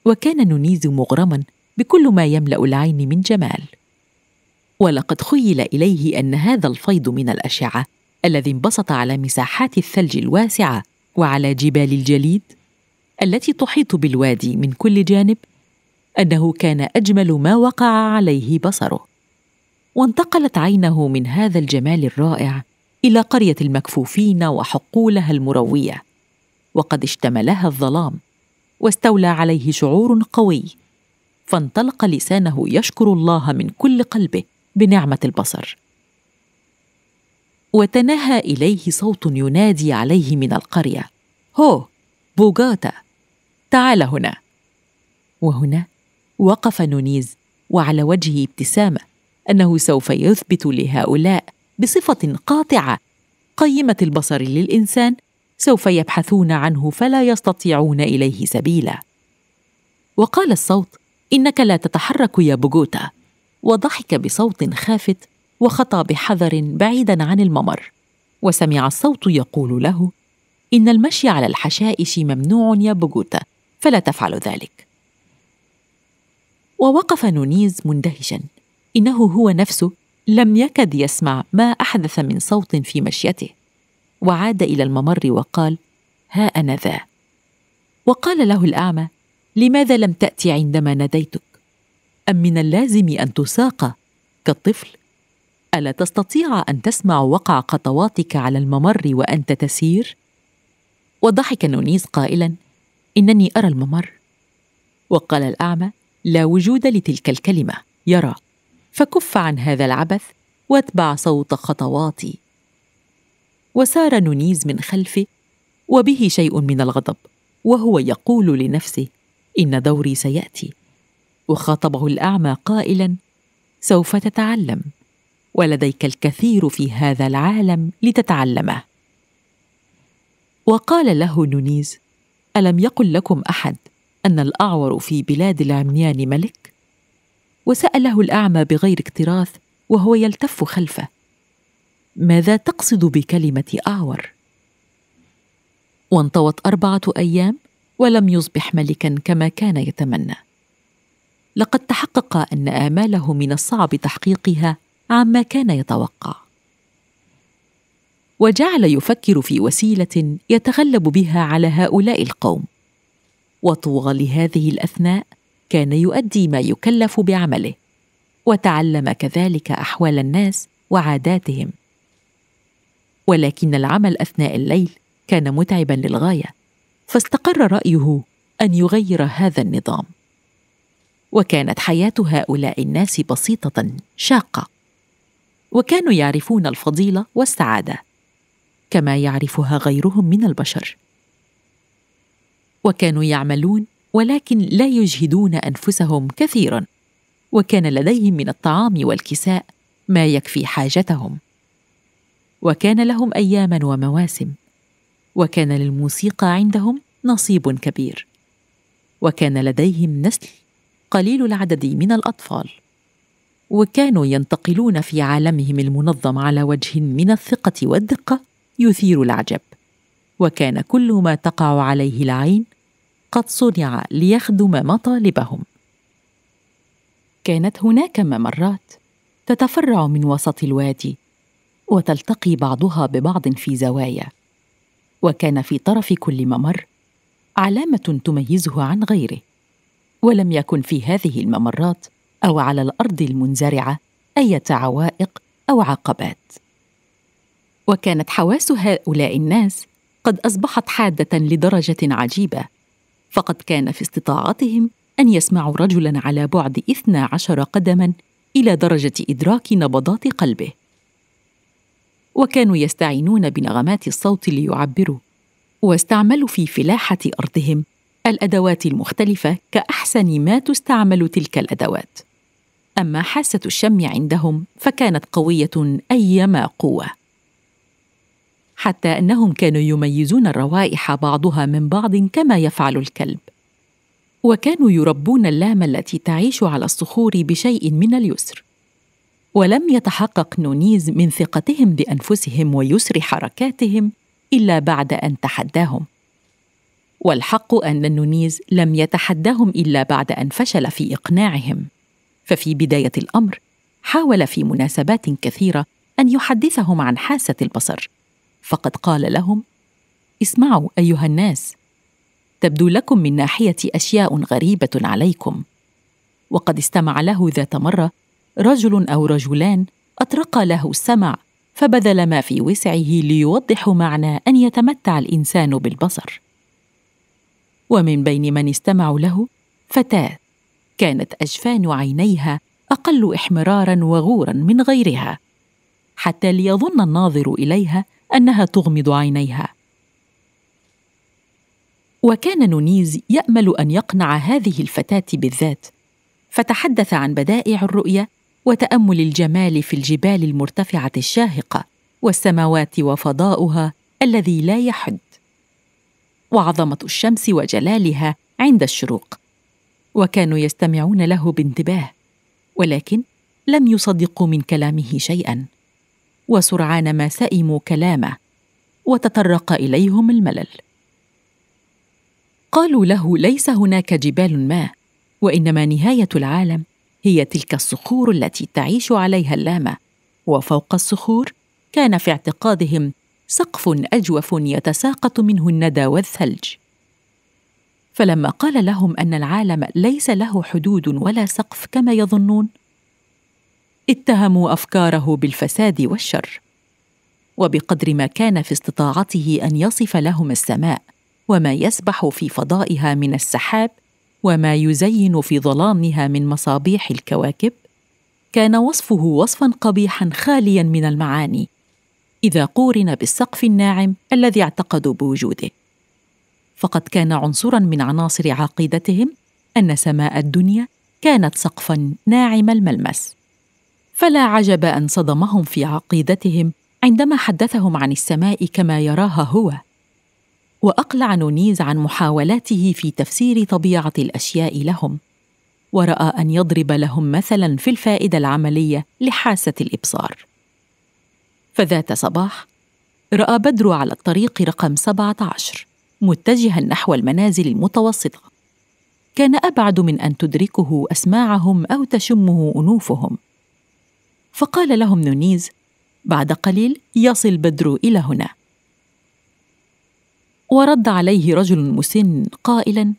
وكان نونيز مغرما بكل ما يملا العين من جمال ولقد خيل اليه ان هذا الفيض من الاشعه الذي انبسط على مساحات الثلج الواسعه وعلى جبال الجليد التي تحيط بالوادي من كل جانب انه كان اجمل ما وقع عليه بصره وانتقلت عينه من هذا الجمال الرائع الى قريه المكفوفين وحقولها المرويه وقد اشتملها الظلام واستولى عليه شعور قوي فانطلق لسانه يشكر الله من كل قلبه بنعمه البصر وتنهى اليه صوت ينادي عليه من القريه هو بوغاتا تعال هنا وهنا وقف نونيز وعلى وجهه ابتسامه انه سوف يثبت لهؤلاء بصفه قاطعه قيمه البصر للانسان سوف يبحثون عنه فلا يستطيعون اليه سبيلا وقال الصوت انك لا تتحرك يا بوغوتا وضحك بصوت خافت وخطى بحذر بعيدا عن الممر وسمع الصوت يقول له ان المشي على الحشائش ممنوع يا بوجوتا فلا تفعل ذلك ووقف نونيز مندهشا انه هو نفسه لم يكد يسمع ما احدث من صوت في مشيته وعاد الى الممر وقال ها انا ذا وقال له الاعمى لماذا لم تاتي عندما ناديتك أم من اللازم أن تساق كالطفل؟ ألا تستطيع أن تسمع وقع خطواتك على الممر وأنت تسير؟ وضحك نونيز قائلا إنني أرى الممر وقال الأعمى لا وجود لتلك الكلمة يرى فكف عن هذا العبث واتبع صوت خطواتي وسار نونيز من خلفه وبه شيء من الغضب وهو يقول لنفسه إن دوري سيأتي وخاطبه الاعمى قائلا سوف تتعلم ولديك الكثير في هذا العالم لتتعلمه وقال له نونيز الم يقل لكم احد ان الاعور في بلاد العميان ملك وساله الاعمى بغير اكتراث وهو يلتف خلفه ماذا تقصد بكلمه اعور وانطوت اربعه ايام ولم يصبح ملكا كما كان يتمنى لقد تحقق ان اماله من الصعب تحقيقها عما كان يتوقع وجعل يفكر في وسيله يتغلب بها على هؤلاء القوم وطوغى لهذه الاثناء كان يؤدي ما يكلف بعمله وتعلم كذلك احوال الناس وعاداتهم ولكن العمل اثناء الليل كان متعبا للغايه فاستقر رايه ان يغير هذا النظام وكانت حياه هؤلاء الناس بسيطه شاقه وكانوا يعرفون الفضيله والسعاده كما يعرفها غيرهم من البشر وكانوا يعملون ولكن لا يجهدون انفسهم كثيرا وكان لديهم من الطعام والكساء ما يكفي حاجتهم وكان لهم اياما ومواسم وكان للموسيقى عندهم نصيب كبير وكان لديهم نسل قليل العدد من الأطفال وكانوا ينتقلون في عالمهم المنظم على وجه من الثقة والدقة يثير العجب وكان كل ما تقع عليه العين قد صنع ليخدم مطالبهم كانت هناك ممرات تتفرع من وسط الوادي وتلتقي بعضها ببعض في زوايا وكان في طرف كل ممر علامه تميزه عن غيره ولم يكن في هذه الممرات او على الارض المنزرعه اي عوائق او عقبات وكانت حواس هؤلاء الناس قد اصبحت حاده لدرجه عجيبه فقد كان في استطاعتهم ان يسمعوا رجلا على بعد اثنا عشر قدما الى درجه ادراك نبضات قلبه وكانوا يستعينون بنغمات الصوت ليعبروا واستعملوا في فلاحه ارضهم الأدوات المختلفة كأحسن ما تستعمل تلك الأدوات أما حاسة الشم عندهم فكانت قوية أيما قوة حتى أنهم كانوا يميزون الروائح بعضها من بعض كما يفعل الكلب وكانوا يربون اللام التي تعيش على الصخور بشيء من اليسر ولم يتحقق نونيز من ثقتهم بانفسهم ويسر حركاتهم الا بعد ان تحداهم والحق أن النونيز لم يتحداهم إلا بعد أن فشل في إقناعهم ففي بداية الأمر حاول في مناسبات كثيرة أن يحدثهم عن حاسة البصر فقد قال لهم اسمعوا أيها الناس تبدو لكم من ناحية أشياء غريبة عليكم وقد استمع له ذات مرة رجل أو رجلان أطرقا له السمع فبذل ما في وسعه ليوضح معنى أن يتمتع الإنسان بالبصر ومن بين من استمعوا له فتاه كانت اجفان عينيها اقل احمرارا وغورا من غيرها حتى ليظن الناظر اليها انها تغمض عينيها وكان نونيز يامل ان يقنع هذه الفتاه بالذات فتحدث عن بدائع الرؤيه وتامل الجمال في الجبال المرتفعه الشاهقه والسماوات وفضاؤها الذي لا يحد وعظمه الشمس وجلالها عند الشروق وكانوا يستمعون له بانتباه ولكن لم يصدقوا من كلامه شيئا وسرعان ما سئموا كلامه وتطرق اليهم الملل قالوا له ليس هناك جبال ما وانما نهايه العالم هي تلك الصخور التي تعيش عليها اللامه وفوق الصخور كان في اعتقادهم سقف اجوف يتساقط منه الندى والثلج فلما قال لهم ان العالم ليس له حدود ولا سقف كما يظنون اتهموا افكاره بالفساد والشر وبقدر ما كان في استطاعته ان يصف لهم السماء وما يسبح في فضائها من السحاب وما يزين في ظلامها من مصابيح الكواكب كان وصفه وصفا قبيحا خاليا من المعاني اذا قورن بالسقف الناعم الذي اعتقدوا بوجوده فقد كان عنصرا من عناصر عقيدتهم ان سماء الدنيا كانت سقفا ناعم الملمس فلا عجب ان صدمهم في عقيدتهم عندما حدثهم عن السماء كما يراها هو واقلع نونيز عن محاولاته في تفسير طبيعه الاشياء لهم وراى ان يضرب لهم مثلا في الفائده العمليه لحاسه الابصار فذات صباح رأى بدر على الطريق رقم 17 متجها نحو المنازل المتوسطة كان أبعد من أن تدركه أسماعهم أو تشمه أنوفهم فقال لهم نونيز بعد قليل يصل بدر إلى هنا ورد عليه رجل مسن قائلا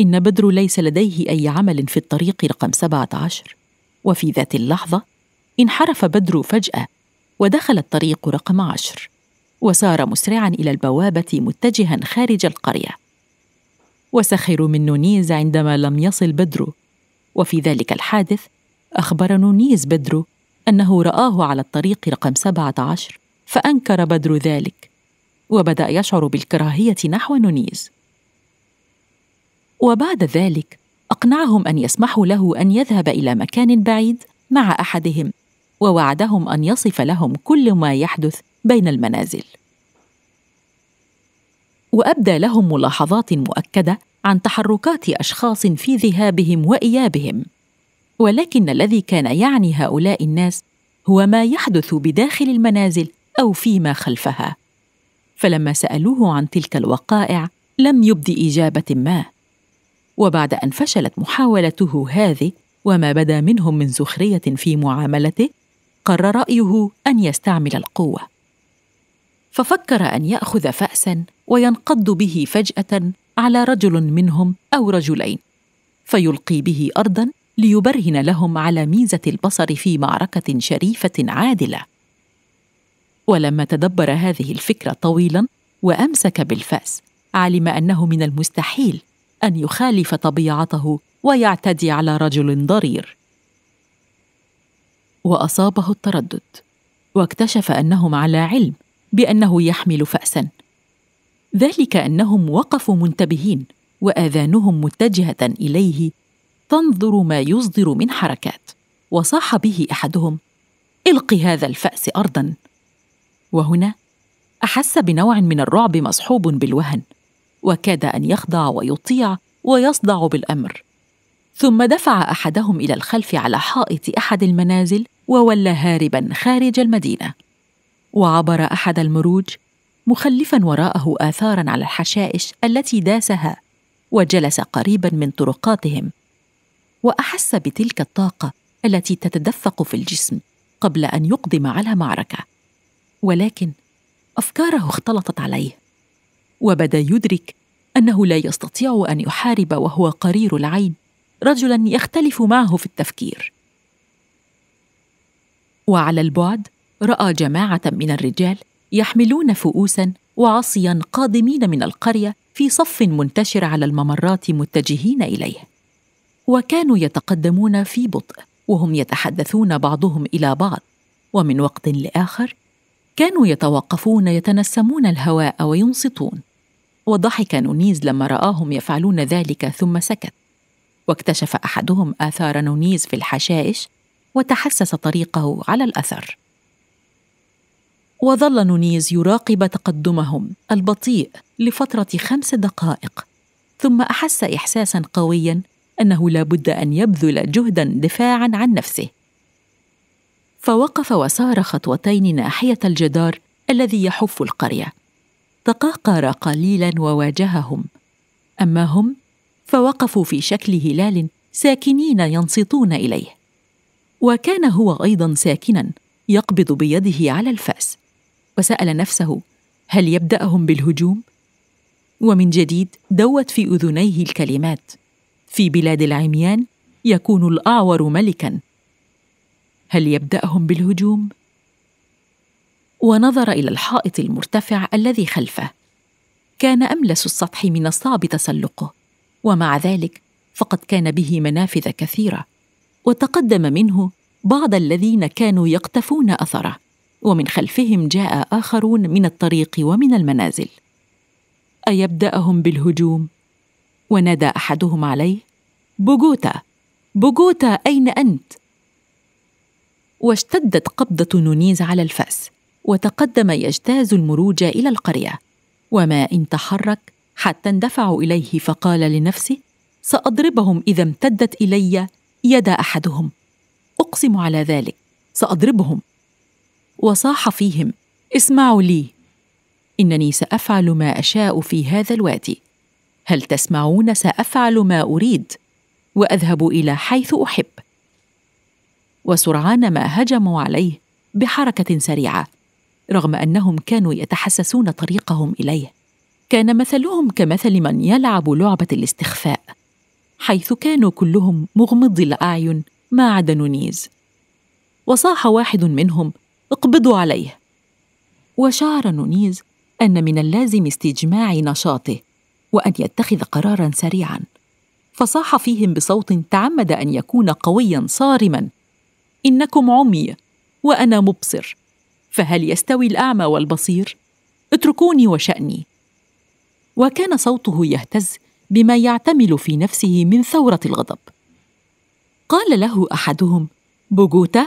إن بدر ليس لديه أي عمل في الطريق رقم 17 وفي ذات اللحظة انحرف بدر فجأة ودخل الطريق رقم عشر وسار مسرعا الى البوابه متجها خارج القريه وسخروا من نونيز عندما لم يصل بدرو وفي ذلك الحادث اخبر نونيز بدرو انه راه على الطريق رقم سبعه عشر فانكر بدرو ذلك وبدا يشعر بالكراهيه نحو نونيز وبعد ذلك اقنعهم ان يسمحوا له ان يذهب الى مكان بعيد مع احدهم ووعدهم ان يصف لهم كل ما يحدث بين المنازل وابدى لهم ملاحظات مؤكده عن تحركات اشخاص في ذهابهم وايابهم ولكن الذي كان يعني هؤلاء الناس هو ما يحدث بداخل المنازل او فيما خلفها فلما سالوه عن تلك الوقائع لم يبد اجابه ما وبعد ان فشلت محاولته هذه وما بدا منهم من سخريه في معاملته قرر رايه ان يستعمل القوه ففكر ان ياخذ فاسا وينقض به فجاه على رجل منهم او رجلين فيلقي به ارضا ليبرهن لهم على ميزه البصر في معركه شريفه عادله ولما تدبر هذه الفكره طويلا وامسك بالفاس علم انه من المستحيل ان يخالف طبيعته ويعتدي على رجل ضرير واصابه التردد واكتشف انهم على علم بانه يحمل فاسا ذلك انهم وقفوا منتبهين واذانهم متجهه اليه تنظر ما يصدر من حركات وصاح به احدهم الق هذا الفاس ارضا وهنا احس بنوع من الرعب مصحوب بالوهن وكاد ان يخضع ويطيع ويصدع بالامر ثم دفع احدهم الى الخلف على حائط احد المنازل وولى هاربا خارج المدينه وعبر احد المروج مخلفا وراءه اثارا على الحشائش التي داسها وجلس قريبا من طرقاتهم واحس بتلك الطاقه التي تتدفق في الجسم قبل ان يقدم على معركه ولكن افكاره اختلطت عليه وبدا يدرك انه لا يستطيع ان يحارب وهو قرير العين رجلا يختلف معه في التفكير وعلى البعد راى جماعه من الرجال يحملون فؤوسا وعصيا قادمين من القريه في صف منتشر على الممرات متجهين اليه وكانوا يتقدمون في بطء وهم يتحدثون بعضهم الى بعض ومن وقت لاخر كانوا يتوقفون يتنسمون الهواء وينصتون وضحك نونيز لما راهم يفعلون ذلك ثم سكت واكتشف احدهم اثار نونيز في الحشائش وتحسس طريقه على الاثر وظل نونيز يراقب تقدمهم البطيء لفتره خمس دقائق ثم احس احساسا قويا انه لا بد ان يبذل جهدا دفاعا عن نفسه فوقف وسار خطوتين ناحيه الجدار الذي يحف القريه تقاقر قليلا وواجههم اما هم فوقفوا في شكل هلال ساكنين ينصتون اليه وكان هو ايضا ساكنا يقبض بيده على الفاس وسال نفسه هل يبداهم بالهجوم ومن جديد دوت في اذنيه الكلمات في بلاد العميان يكون الاعور ملكا هل يبداهم بالهجوم ونظر الى الحائط المرتفع الذي خلفه كان املس السطح من الصعب تسلقه ومع ذلك فقد كان به منافذ كثيره وتقدم منه بعض الذين كانوا يقتفون اثره ومن خلفهم جاء اخرون من الطريق ومن المنازل ايبداهم بالهجوم ونادى احدهم عليه بوغوتا بوغوتا اين انت واشتدت قبضه نونيز على الفاس وتقدم يجتاز المروج الى القريه وما ان تحرك حتى اندفعوا اليه فقال لنفسه ساضربهم اذا امتدت الي يد احدهم اقسم على ذلك ساضربهم وصاح فيهم اسمعوا لي انني سافعل ما اشاء في هذا الوادي هل تسمعون سافعل ما اريد واذهب الى حيث احب وسرعان ما هجموا عليه بحركه سريعه رغم انهم كانوا يتحسسون طريقهم اليه كان مثلهم كمثل من يلعب لعبه الاستخفاء حيث كانوا كلهم مغمضي الاعين ما عدا نونيز وصاح واحد منهم اقبضوا عليه وشعر نونيز ان من اللازم استجماع نشاطه وان يتخذ قرارا سريعا فصاح فيهم بصوت تعمد ان يكون قويا صارما انكم عمي وانا مبصر فهل يستوي الاعمى والبصير اتركوني وشاني وكان صوته يهتز بما يعتمل في نفسه من ثوره الغضب قال له احدهم بوغوتا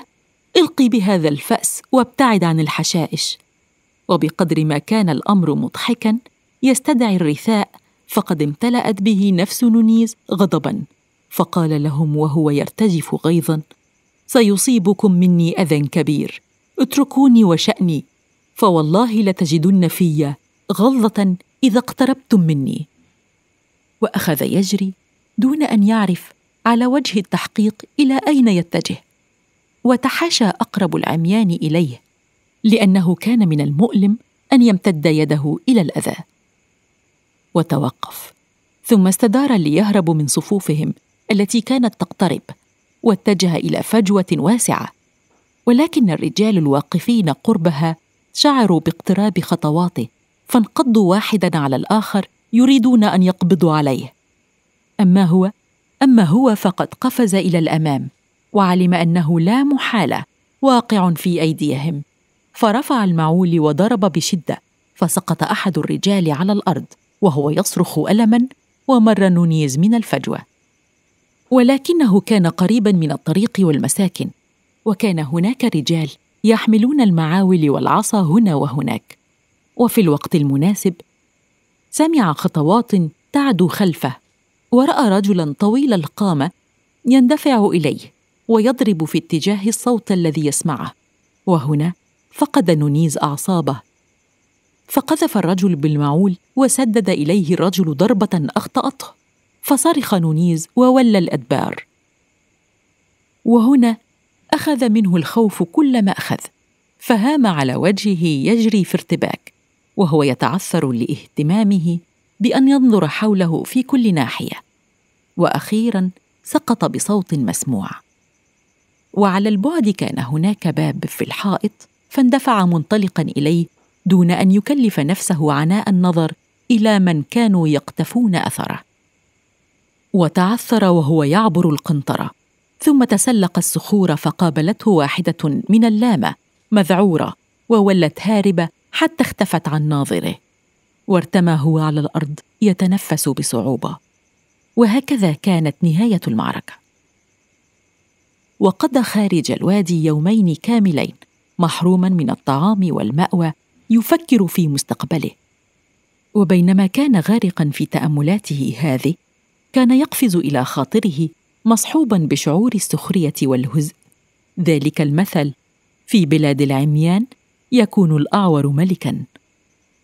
القي بهذا الفاس وابتعد عن الحشائش وبقدر ما كان الامر مضحكا يستدعي الرثاء فقد امتلات به نفس نونيز غضبا فقال لهم وهو يرتجف غيظا سيصيبكم مني اذى كبير اتركوني وشاني فوالله لتجدن في غلظه اذا اقتربتم مني واخذ يجري دون ان يعرف على وجه التحقيق الى اين يتجه وتحاشى اقرب العميان اليه لانه كان من المؤلم ان يمتد يده الى الاذى وتوقف ثم استدار ليهرب من صفوفهم التي كانت تقترب واتجه الى فجوه واسعه ولكن الرجال الواقفين قربها شعروا باقتراب خطواته فانقضوا واحدا على الاخر يريدون ان يقبضوا عليه اما هو اما هو فقد قفز الى الامام وعلم انه لا محاله واقع في ايديهم فرفع المعول وضرب بشده فسقط احد الرجال على الارض وهو يصرخ الما ومر نونيز من الفجوه ولكنه كان قريبا من الطريق والمساكن وكان هناك رجال يحملون المعاول والعصا هنا وهناك وفي الوقت المناسب سمع خطوات تعدو خلفه وراى رجلا طويل القامه يندفع اليه ويضرب في اتجاه الصوت الذي يسمعه وهنا فقد نونيز اعصابه فقذف الرجل بالمعول وسدد اليه الرجل ضربه اخطاته فصرخ نونيز وولى الادبار وهنا اخذ منه الخوف كل ما اخذ فهام على وجهه يجري في ارتباك وهو يتعثر لاهتمامه بان ينظر حوله في كل ناحيه واخيرا سقط بصوت مسموع وعلى البعد كان هناك باب في الحائط فاندفع منطلقا اليه دون ان يكلف نفسه عناء النظر الى من كانوا يقتفون اثره وتعثر وهو يعبر القنطره ثم تسلق الصخور فقابلته واحده من اللامه مذعوره وولت هاربه حتى اختفت عن ناظره وارتمى هو على الارض يتنفس بصعوبه وهكذا كانت نهايه المعركه وقضى خارج الوادي يومين كاملين محروما من الطعام والماوى يفكر في مستقبله وبينما كان غارقا في تاملاته هذه كان يقفز الى خاطره مصحوبا بشعور السخريه والهزء ذلك المثل في بلاد العميان يكون الاعور ملكا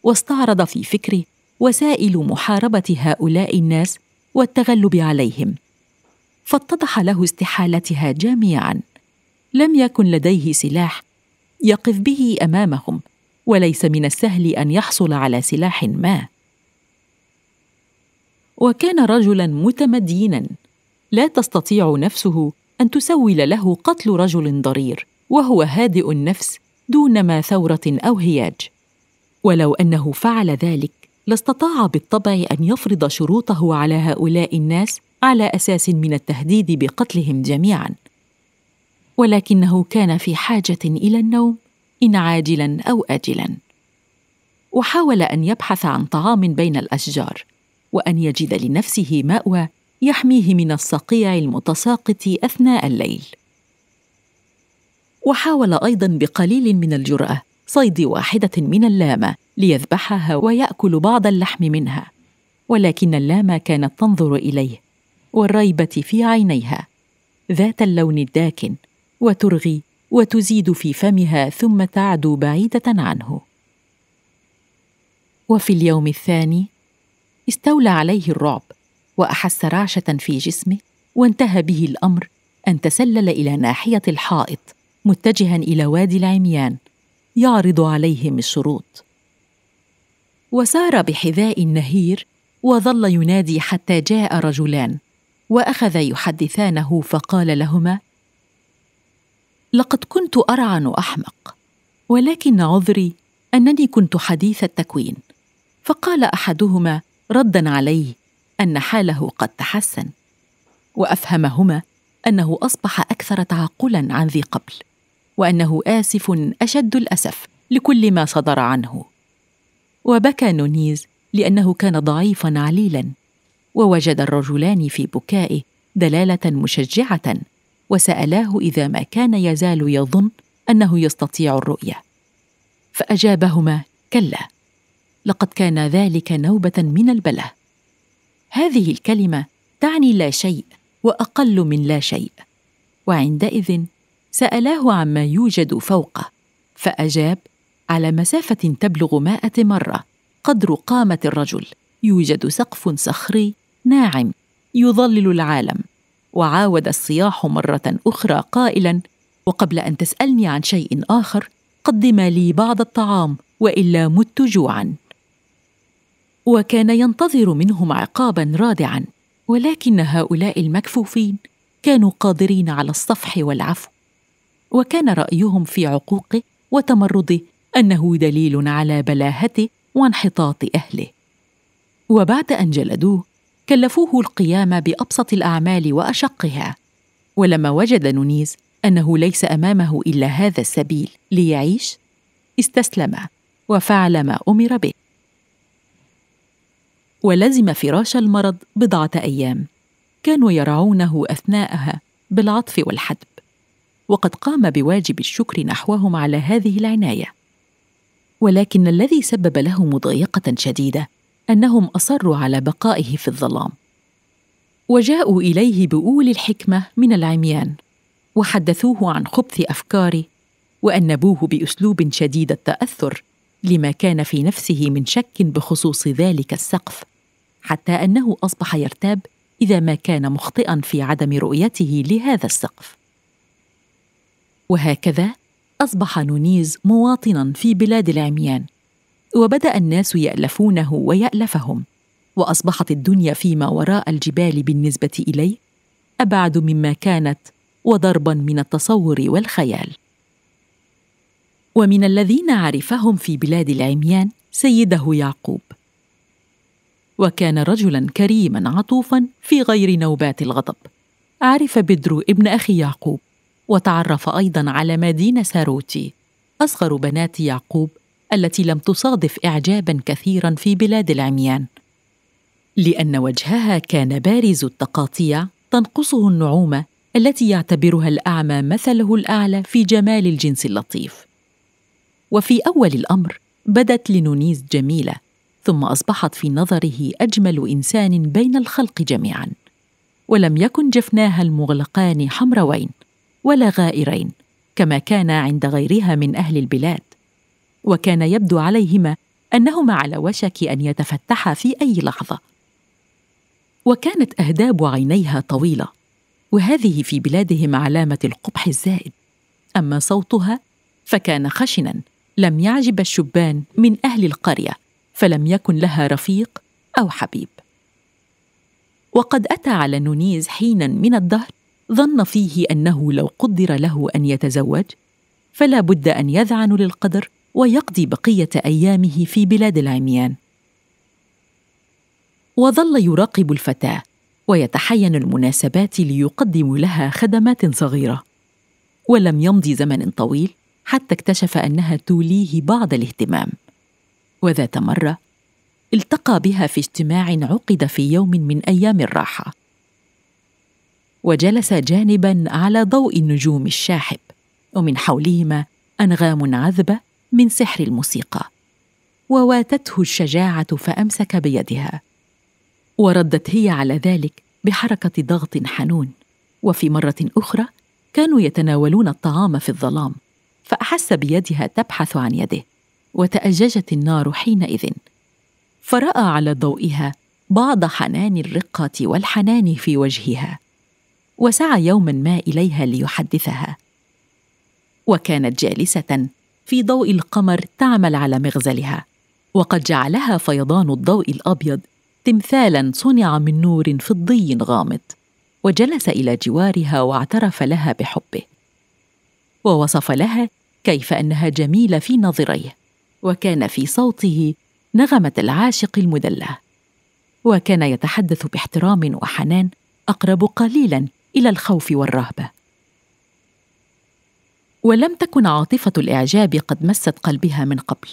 واستعرض في فكره وسائل محاربه هؤلاء الناس والتغلب عليهم فاتضح له استحالتها جميعا لم يكن لديه سلاح يقف به امامهم وليس من السهل ان يحصل على سلاح ما وكان رجلا متمدينا لا تستطيع نفسه ان تسول له قتل رجل ضرير وهو هادئ النفس دونما ثوره او هياج ولو انه فعل ذلك لاستطاع بالطبع ان يفرض شروطه على هؤلاء الناس على اساس من التهديد بقتلهم جميعا ولكنه كان في حاجه الى النوم ان عاجلا او اجلا وحاول ان يبحث عن طعام بين الاشجار وان يجد لنفسه ماوى يحميه من الصقيع المتساقط اثناء الليل وحاول ايضا بقليل من الجراه صيد واحده من اللامه ليذبحها وياكل بعض اللحم منها ولكن اللامه كانت تنظر اليه والريبه في عينيها ذات اللون الداكن وترغي وتزيد في فمها ثم تعدو بعيده عنه وفي اليوم الثاني استولى عليه الرعب واحس رعشه في جسمه وانتهى به الامر ان تسلل الى ناحيه الحائط متجها الى وادي العميان يعرض عليهم الشروط وسار بحذاء النهير وظل ينادي حتى جاء رجلان واخذا يحدثانه فقال لهما لقد كنت ارعن احمق ولكن عذري انني كنت حديث التكوين فقال احدهما ردا عليه ان حاله قد تحسن وافهمهما انه اصبح اكثر تعقلا عن ذي قبل وانه اسف اشد الاسف لكل ما صدر عنه وبكى نونيز لانه كان ضعيفا عليلا ووجد الرجلان في بكائه دلاله مشجعه وسالاه اذا ما كان يزال يظن انه يستطيع الرؤيه فاجابهما كلا لقد كان ذلك نوبه من البله هذه الكلمه تعني لا شيء واقل من لا شيء وعندئذ سالاه عما يوجد فوقه فاجاب على مسافه تبلغ مائه مره قدر قامه الرجل يوجد سقف صخري ناعم يظلل العالم وعاود الصياح مره اخرى قائلا وقبل ان تسالني عن شيء اخر قدم لي بعض الطعام والا مت جوعا وكان ينتظر منهم عقابا رادعا ولكن هؤلاء المكفوفين كانوا قادرين على الصفح والعفو وكان رايهم في عقوقه وتمرده انه دليل على بلاهته وانحطاط اهله وبعد ان جلدوه كلفوه القيام بابسط الاعمال واشقها ولما وجد نونيز انه ليس امامه الا هذا السبيل ليعيش استسلم وفعل ما امر به ولزم فراش المرض بضعه ايام كانوا يرعونه اثناءها بالعطف والحدب وقد قام بواجب الشكر نحوهم على هذه العنايه ولكن الذي سبب له مضايقه شديده انهم اصروا على بقائه في الظلام وجاءوا اليه باول الحكمه من العميان وحدثوه عن خبث افكاره وانبوه باسلوب شديد التاثر لما كان في نفسه من شك بخصوص ذلك السقف حتى انه اصبح يرتاب اذا ما كان مخطئا في عدم رؤيته لهذا السقف وهكذا أصبح نونيز مواطنا في بلاد العميان وبدأ الناس يألفونه ويألفهم وأصبحت الدنيا فيما وراء الجبال بالنسبة إليه أبعد مما كانت وضربا من التصور والخيال ومن الذين عرفهم في بلاد العميان سيده يعقوب وكان رجلا كريما عطوفا في غير نوبات الغضب عرف بدر ابن اخي يعقوب وتعرف ايضا على مادين ساروتي اصغر بنات يعقوب التي لم تصادف اعجابا كثيرا في بلاد العميان لان وجهها كان بارز التقاطيع تنقصه النعومه التي يعتبرها الاعمى مثله الاعلى في جمال الجنس اللطيف وفي اول الامر بدت لنونيز جميله ثم اصبحت في نظره اجمل انسان بين الخلق جميعا ولم يكن جفناها المغلقان حمروين ولا غائرين كما كان عند غيرها من اهل البلاد وكان يبدو عليهما انهما على وشك ان يتفتحا في اي لحظه وكانت اهداب عينيها طويله وهذه في بلادهم علامه القبح الزائد اما صوتها فكان خشنا لم يعجب الشبان من اهل القريه فلم يكن لها رفيق او حبيب وقد اتى على نونيز حينا من الدهر ظن فيه انه لو قدر له ان يتزوج فلا بد ان يذعن للقدر ويقضي بقيه ايامه في بلاد العميان وظل يراقب الفتاه ويتحين المناسبات ليقدم لها خدمات صغيره ولم يمض زمن طويل حتى اكتشف انها توليه بعض الاهتمام وذات مره التقى بها في اجتماع عقد في يوم من ايام الراحه وجلس جانبا على ضوء النجوم الشاحب ومن حولهما انغام عذبه من سحر الموسيقى وواتته الشجاعه فامسك بيدها وردت هي على ذلك بحركه ضغط حنون وفي مره اخرى كانوا يتناولون الطعام في الظلام فاحس بيدها تبحث عن يده وتاججت النار حينئذ فراى على ضوئها بعض حنان الرقه والحنان في وجهها وسعى يوما ما اليها ليحدثها وكانت جالسه في ضوء القمر تعمل على مغزلها وقد جعلها فيضان الضوء الابيض تمثالا صنع من نور فضي غامض وجلس الى جوارها واعترف لها بحبه ووصف لها كيف انها جميله في نظريه وكان في صوته نغمه العاشق المدلى وكان يتحدث باحترام وحنان اقرب قليلا الى الخوف والرهبه ولم تكن عاطفه الاعجاب قد مست قلبها من قبل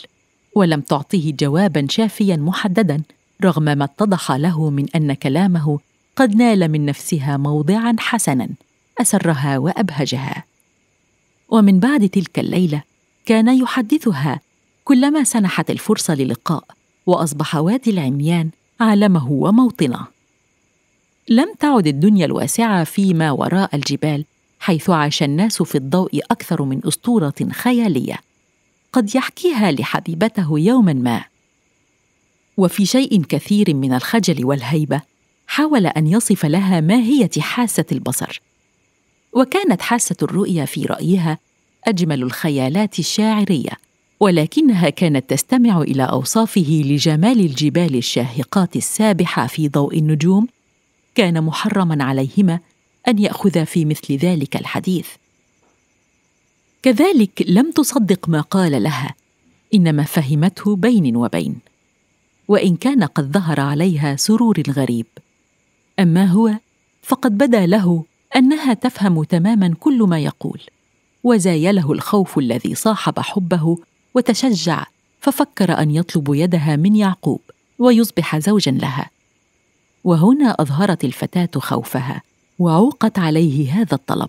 ولم تعطيه جوابا شافيا محددا رغم ما اتضح له من ان كلامه قد نال من نفسها موضعا حسنا اسرها وابهجها ومن بعد تلك الليله كان يحدثها كلما سنحت الفرصه للقاء واصبح وادي العميان عالمه وموطنه لم تعد الدنيا الواسعه فيما وراء الجبال حيث عاش الناس في الضوء اكثر من اسطوره خياليه قد يحكيها لحبيبته يوما ما وفي شيء كثير من الخجل والهيبه حاول ان يصف لها ماهيه حاسه البصر وكانت حاسه الرؤيه في رايها اجمل الخيالات الشاعريه ولكنها كانت تستمع الى اوصافه لجمال الجبال الشاهقات السابحه في ضوء النجوم كان محرما عليهما ان ياخذا في مثل ذلك الحديث كذلك لم تصدق ما قال لها انما فهمته بين وبين وان كان قد ظهر عليها سرور غريب اما هو فقد بدا له انها تفهم تماما كل ما يقول وزايله الخوف الذي صاحب حبه وتشجع ففكر ان يطلب يدها من يعقوب ويصبح زوجا لها وهنا اظهرت الفتاه خوفها وعوقت عليه هذا الطلب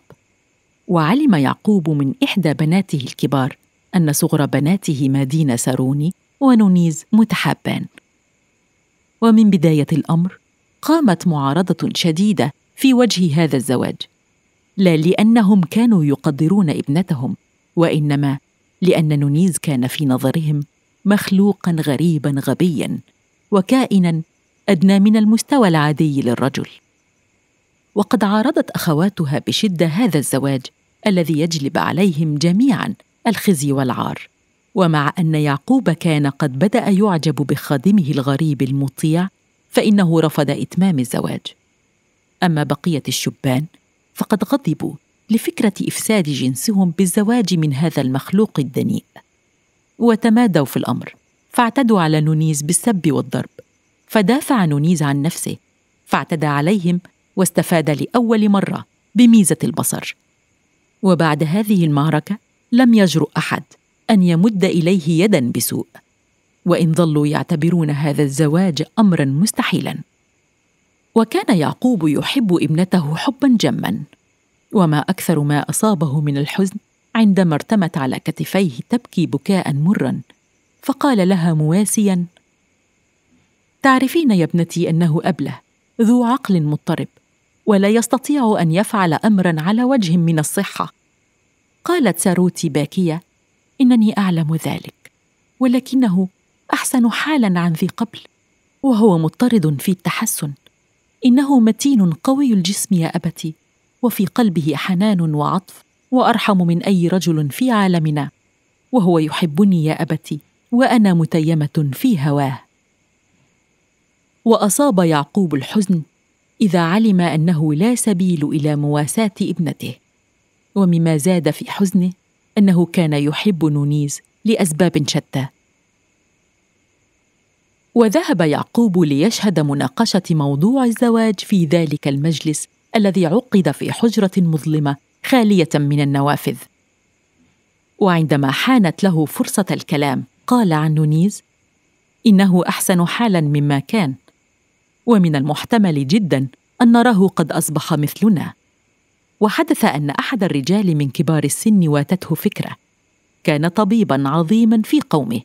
وعلم يعقوب من احدى بناته الكبار ان صغر بناته مادين ساروني ونونيز متحابان ومن بدايه الامر قامت معارضه شديده في وجه هذا الزواج لا لانهم كانوا يقدرون ابنتهم وانما لان نونيز كان في نظرهم مخلوقا غريبا غبيا وكائنا ادنى من المستوى العادي للرجل وقد عارضت اخواتها بشده هذا الزواج الذي يجلب عليهم جميعا الخزي والعار ومع ان يعقوب كان قد بدا يعجب بخادمه الغريب المطيع فانه رفض اتمام الزواج اما بقيه الشبان فقد غضبوا لفكره افساد جنسهم بالزواج من هذا المخلوق الدنيء وتمادوا في الامر فاعتدوا على نونيز بالسب والضرب فدافع نونيز عن نفسه فاعتدى عليهم واستفاد لاول مره بميزه البصر وبعد هذه المعركه لم يجرؤ احد ان يمد اليه يدا بسوء وان ظلوا يعتبرون هذا الزواج امرا مستحيلا وكان يعقوب يحب ابنته حبا جما وما اكثر ما اصابه من الحزن عندما ارتمت على كتفيه تبكي بكاء مرا فقال لها مواسيا تعرفين يا ابنتي انه ابله ذو عقل مضطرب ولا يستطيع ان يفعل امرا على وجه من الصحه قالت ساروتي باكيه انني اعلم ذلك ولكنه احسن حالا عن ذي قبل وهو مضطرد في التحسن انه متين قوي الجسم يا ابتي وفي قلبه حنان وعطف وارحم من اي رجل في عالمنا وهو يحبني يا ابتي وانا متيمه في هواه واصاب يعقوب الحزن اذا علم انه لا سبيل الى مواساه ابنته ومما زاد في حزنه انه كان يحب نونيز لاسباب شتى وذهب يعقوب ليشهد مناقشه موضوع الزواج في ذلك المجلس الذي عقد في حجره مظلمه خاليه من النوافذ وعندما حانت له فرصه الكلام قال عن نونيز انه احسن حالا مما كان ومن المحتمل جدا ان نراه قد اصبح مثلنا وحدث ان احد الرجال من كبار السن واتته فكره كان طبيبا عظيما في قومه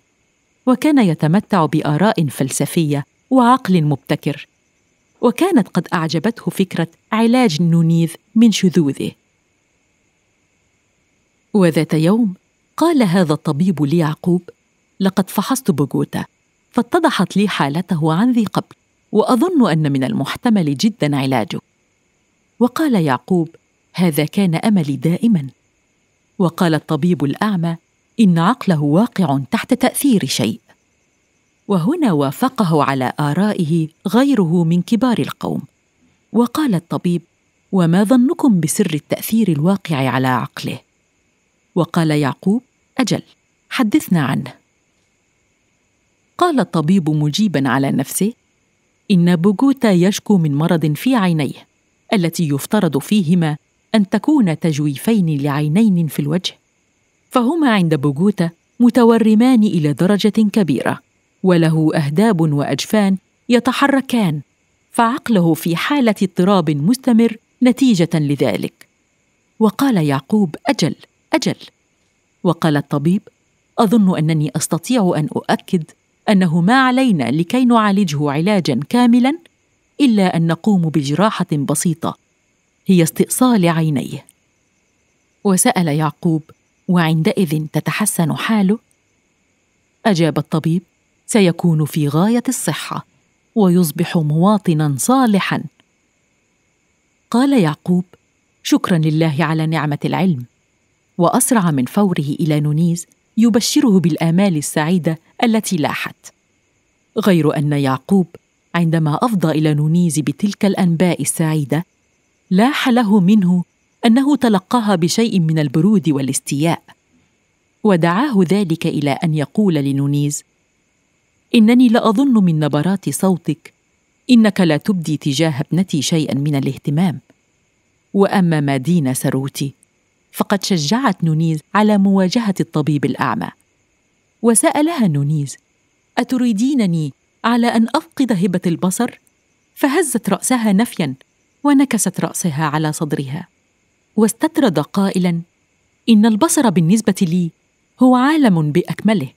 وكان يتمتع باراء فلسفيه وعقل مبتكر وكانت قد اعجبته فكره علاج النونيذ من شذوذه وذات يوم قال هذا الطبيب ليعقوب لقد فحصت بوغوتا فاتضحت لي حالته عن ذي قبل واظن ان من المحتمل جدا علاجه وقال يعقوب هذا كان املي دائما وقال الطبيب الاعمى ان عقله واقع تحت تاثير شيء وهنا وافقه على ارائه غيره من كبار القوم وقال الطبيب وما ظنكم بسر التاثير الواقع على عقله وقال يعقوب اجل حدثنا عنه قال الطبيب مجيبا على نفسه إن بوجوتا يشكو من مرض في عينيه التي يفترض فيهما أن تكون تجويفين لعينين في الوجه فهما عند بوجوتا متورمان إلى درجة كبيرة وله أهداب وأجفان يتحركان فعقله في حالة اضطراب مستمر نتيجة لذلك وقال يعقوب أجل أجل وقال الطبيب أظن أنني أستطيع أن أؤكد انه ما علينا لكي نعالجه علاجا كاملا الا ان نقوم بجراحه بسيطه هي استئصال عينيه وسال يعقوب وعندئذ تتحسن حاله اجاب الطبيب سيكون في غايه الصحه ويصبح مواطنا صالحا قال يعقوب شكرا لله على نعمه العلم واسرع من فوره الى نونيز يبشره بالامال السعيده التي لاحت غير ان يعقوب عندما افضى الى نونيز بتلك الانباء السعيده لاح له منه انه تلقاها بشيء من البرود والاستياء ودعاه ذلك الى ان يقول لنونيز انني لاظن من نبرات صوتك انك لا تبدي تجاه ابنتي شيئا من الاهتمام واما مادين سروتي فقد شجعت نونيز على مواجهة الطبيب الأعمى وسألها نونيز أتريدينني على أن أفقد هبة البصر؟ فهزت رأسها نفيا ونكست رأسها على صدرها واستطرد قائلا إن البصر بالنسبة لي هو عالم بأكمله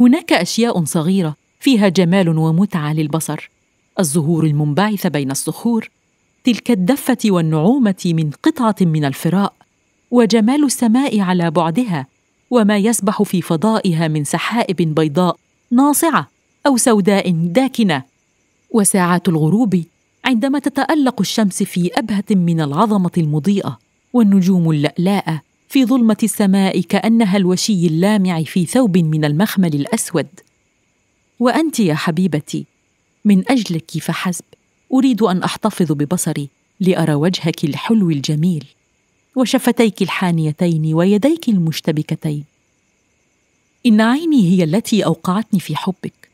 هناك أشياء صغيرة فيها جمال ومتعة للبصر الزهور المنبعثة بين الصخور تلك الدفة والنعومة من قطعة من الفراء وجمال السماء على بعدها وما يسبح في فضائها من سحائب بيضاء ناصعه او سوداء داكنه وساعات الغروب عندما تتالق الشمس في ابهه من العظمه المضيئه والنجوم اللالاء في ظلمة السماء كأنها الوشي اللامع في ثوب من المخمل الأسود. وأنت يا حبيبتي، من أجلك فحسب، أريد أن أحتفظ ببصري لأرى وجهك الحلو الجميل. وشفتيك الحانيتين ويديك المشتبكتين ان عيني هي التي اوقعتني في حبك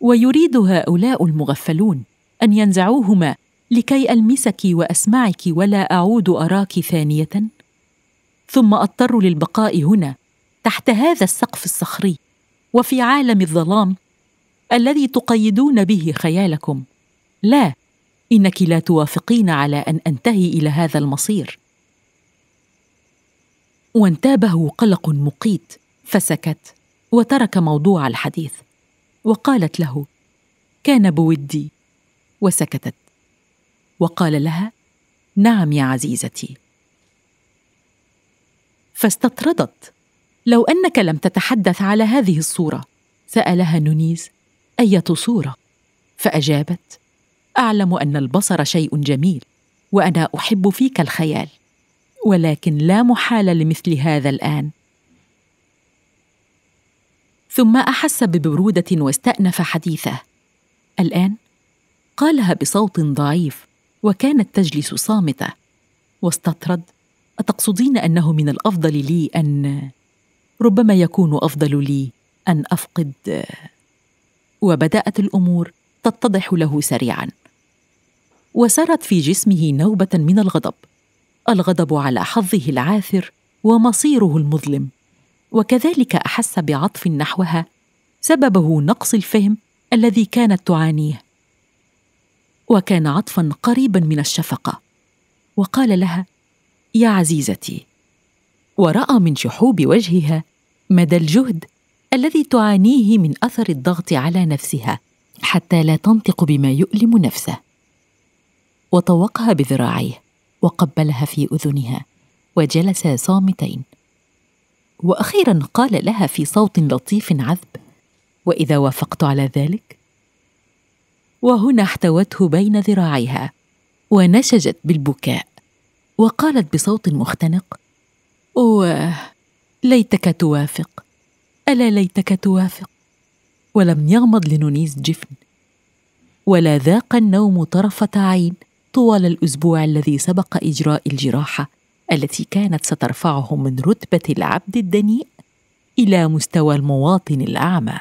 ويريد هؤلاء المغفلون ان ينزعوهما لكي المسك واسمعك ولا اعود اراك ثانيه ثم اضطر للبقاء هنا تحت هذا السقف الصخري وفي عالم الظلام الذي تقيدون به خيالكم لا انك لا توافقين على ان انتهي الى هذا المصير وانتابه قلق مقيت فسكت وترك موضوع الحديث وقالت له كان بودي وسكتت وقال لها نعم يا عزيزتي فاستطردت لو انك لم تتحدث على هذه الصوره سالها نونيز ايه صوره فاجابت اعلم ان البصر شيء جميل وانا احب فيك الخيال ولكن لا محاله لمثل هذا الان ثم احس ببروده واستانف حديثه الان قالها بصوت ضعيف وكانت تجلس صامته واستطرد اتقصدين انه من الافضل لي ان ربما يكون افضل لي ان افقد وبدات الامور تتضح له سريعا وسرت في جسمه نوبه من الغضب الغضب على حظه العاثر ومصيره المظلم وكذلك احس بعطف نحوها سببه نقص الفهم الذي كانت تعانيه وكان عطفا قريبا من الشفقه وقال لها يا عزيزتي وراى من شحوب وجهها مدى الجهد الذي تعانيه من اثر الضغط على نفسها حتى لا تنطق بما يؤلم نفسه وطوقها بذراعيه وقبلها في اذنها وجلسا صامتين واخيرا قال لها في صوت لطيف عذب واذا وافقت على ذلك وهنا احتوته بين ذراعيها ونشجت بالبكاء وقالت بصوت مختنق اوه ليتك توافق الا ليتك توافق ولم يغمض لنونيز جفن ولا ذاق النوم طرفه عين طوال الأسبوع الذي سبق إجراء الجراحة التي كانت سترفعه من رتبة العبد الدنيء إلى مستوى المواطن الأعمى.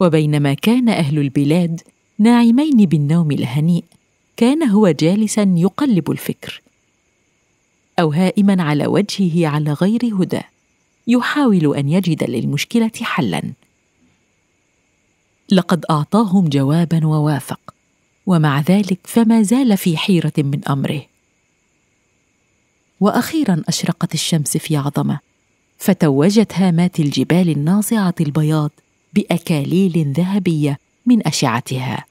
وبينما كان أهل البلاد ناعمين بالنوم الهنيء، كان هو جالسا يقلب الفكر، أو هائما على وجهه على غير هدى، يحاول أن يجد للمشكلة حلا. لقد أعطاهم جوابا ووافق، ومع ذلك فما زال في حيره من امره واخيرا اشرقت الشمس في عظمه فتوجت هامات الجبال الناصعه البياض باكاليل ذهبيه من اشعتها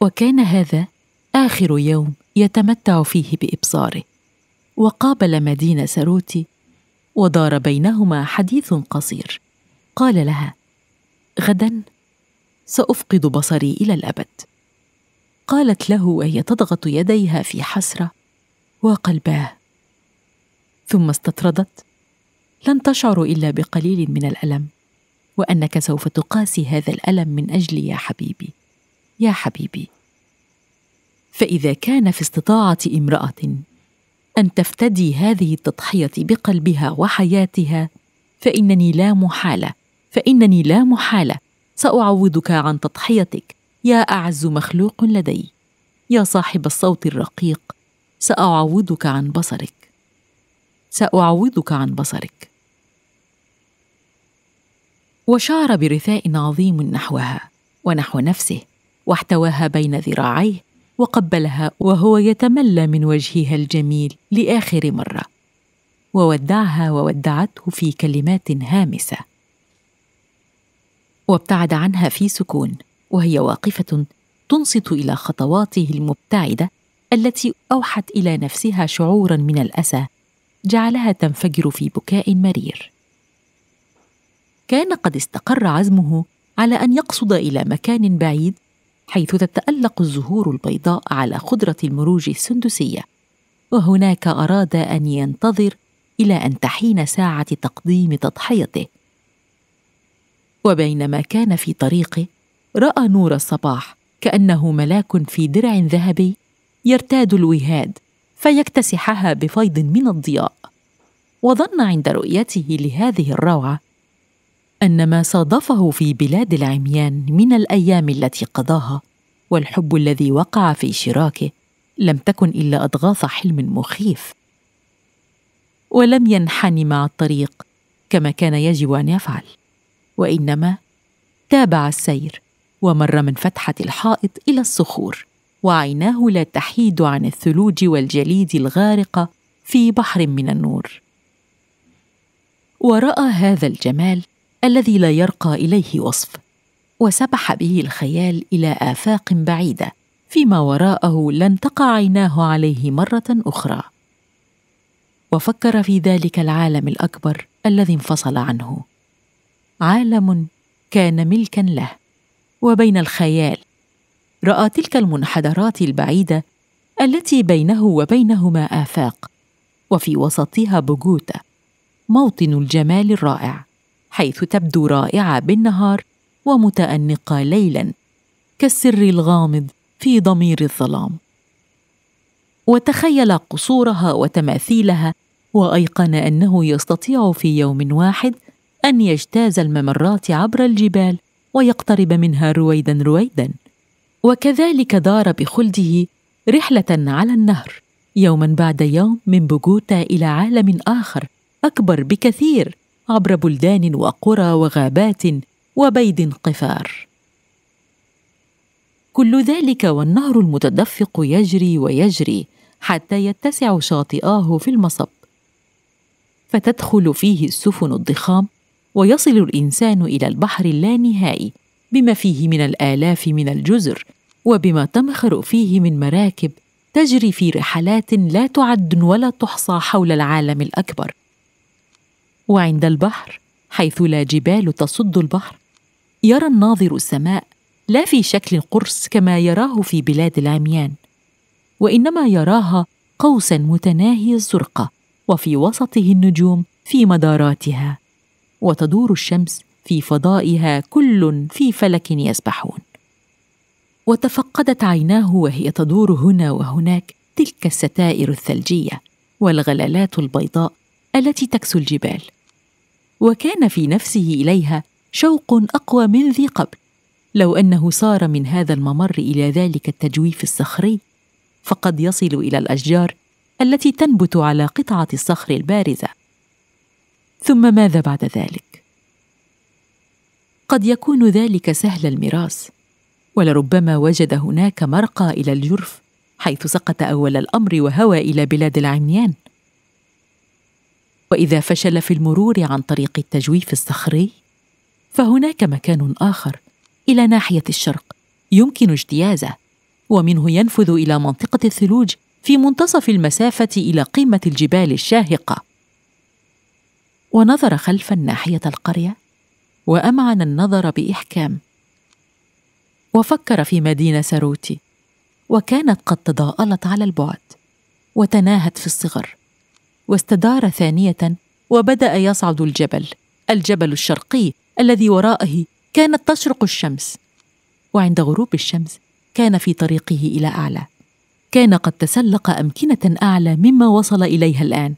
وكان هذا اخر يوم يتمتع فيه بابصاره وقابل مدينه سروتي ودار بينهما حديث قصير قال لها غدا سافقد بصري الى الابد قالت له وهي تضغط يديها في حسره وقلباه ثم استطردت لن تشعر الا بقليل من الالم وانك سوف تقاسي هذا الالم من اجلي يا حبيبي يا حبيبي فاذا كان في استطاعه امراه ان تفتدي هذه التضحيه بقلبها وحياتها فانني لا محاله فانني لا محاله ساعوضك عن تضحيتك يا اعز مخلوق لدي يا صاحب الصوت الرقيق ساعوضك عن بصرك ساعوضك عن بصرك وشعر برثاء عظيم نحوها ونحو نفسه واحتواها بين ذراعيه وقبلها وهو يتملى من وجهها الجميل لاخر مره وودعها وودعته في كلمات هامسه وابتعد عنها في سكون وهي واقفه تنصت الى خطواته المبتعده التي اوحت الى نفسها شعورا من الاسى جعلها تنفجر في بكاء مرير كان قد استقر عزمه على ان يقصد الى مكان بعيد حيث تتالق الزهور البيضاء على خضره المروج السندسيه وهناك اراد ان ينتظر الى ان تحين ساعه تقديم تضحيته وبينما كان في طريقه راى نور الصباح كانه ملاك في درع ذهبي يرتاد الوهاد فيكتسحها بفيض من الضياء وظن عند رؤيته لهذه الروعه ان ما صادفه في بلاد العميان من الايام التي قضاها والحب الذي وقع في شراكه لم تكن الا اضغاث حلم مخيف ولم ينحني مع الطريق كما كان يجب ان يفعل وانما تابع السير ومر من فتحه الحائط الى الصخور وعيناه لا تحيد عن الثلوج والجليد الغارقه في بحر من النور وراى هذا الجمال الذي لا يرقى اليه وصف وسبح به الخيال الى افاق بعيده فيما وراءه لن تقع عيناه عليه مره اخرى وفكر في ذلك العالم الاكبر الذي انفصل عنه عالم كان ملكا له وبين الخيال راى تلك المنحدرات البعيده التي بينه وبينهما افاق وفي وسطها بوجوتا موطن الجمال الرائع حيث تبدو رائعه بالنهار ومتانقه ليلا كالسر الغامض في ضمير الظلام وتخيل قصورها وتماثيلها وايقن انه يستطيع في يوم واحد ان يجتاز الممرات عبر الجبال ويقترب منها رويدا رويدا وكذلك دار بخلده رحله على النهر يوما بعد يوم من بوغوتا الى عالم اخر اكبر بكثير عبر بلدان وقرى وغابات وبيد قفار كل ذلك والنهر المتدفق يجري ويجري حتى يتسع شاطئاه في المصب فتدخل فيه السفن الضخام ويصل الانسان الى البحر اللانهائي بما فيه من الالاف من الجزر وبما تمخر فيه من مراكب تجري في رحلات لا تعد ولا تحصى حول العالم الاكبر وعند البحر حيث لا جبال تصد البحر يرى الناظر السماء لا في شكل قرص كما يراه في بلاد العميان وانما يراها قوسا متناهي الزرقه وفي وسطه النجوم في مداراتها وتدور الشمس في فضائها كل في فلك يسبحون وتفقدت عيناه وهي تدور هنا وهناك تلك الستائر الثلجيه والغلالات البيضاء التي تكسو الجبال وكان في نفسه اليها شوق اقوى من ذي قبل لو انه سار من هذا الممر الى ذلك التجويف الصخري فقد يصل الى الاشجار التي تنبت على قطعه الصخر البارزه ثم ماذا بعد ذلك قد يكون ذلك سهل المراس ولربما وجد هناك مرقى الى الجرف حيث سقط اول الامر وهوى الى بلاد العميان واذا فشل في المرور عن طريق التجويف الصخري فهناك مكان اخر الى ناحيه الشرق يمكن اجتيازه ومنه ينفذ الى منطقه الثلوج في منتصف المسافه الى قمه الجبال الشاهقه ونظر خلفا ناحيه القريه وامعن النظر باحكام وفكر في مدينه ساروتي وكانت قد تضاءلت على البعد وتناهت في الصغر واستدار ثانيه وبدا يصعد الجبل الجبل الشرقي الذي ورائه كانت تشرق الشمس وعند غروب الشمس كان في طريقه الى اعلى كان قد تسلق امكنه اعلى مما وصل اليها الان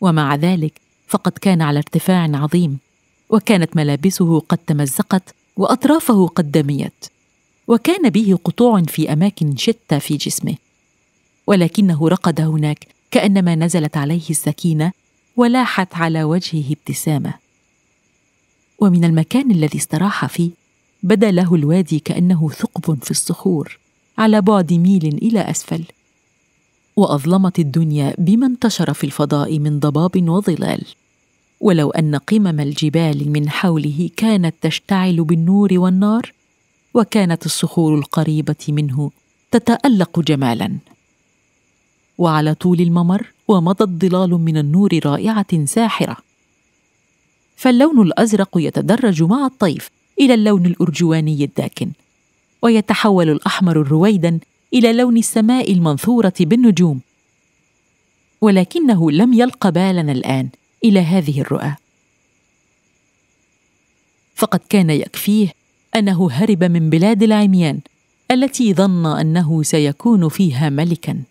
ومع ذلك فقد كان على ارتفاع عظيم وكانت ملابسه قد تمزقت واطرافه قد دميت وكان به قطوع في اماكن شتى في جسمه ولكنه رقد هناك كانما نزلت عليه السكينه ولاحت على وجهه ابتسامه ومن المكان الذي استراح فيه بدا له الوادي كانه ثقب في الصخور على بعد ميل الى اسفل واظلمت الدنيا بما انتشر في الفضاء من ضباب وظلال ولو ان قمم الجبال من حوله كانت تشتعل بالنور والنار وكانت الصخور القريبه منه تتالق جمالا وعلى طول الممر ومضت ظلال من النور رائعه ساحره فاللون الازرق يتدرج مع الطيف الى اللون الارجواني الداكن ويتحول الاحمر الرويدا الى لون السماء المنثوره بالنجوم ولكنه لم يلق بالنا الان الى هذه الرؤى فقد كان يكفيه انه هرب من بلاد العميان التي ظن انه سيكون فيها ملكا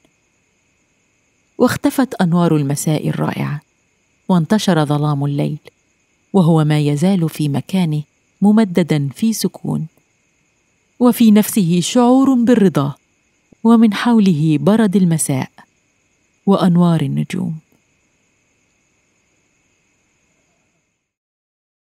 واختفت انوار المساء الرائعه وانتشر ظلام الليل وهو ما يزال في مكانه ممددا في سكون وفي نفسه شعور بالرضا ومن حوله برد المساء وانوار النجوم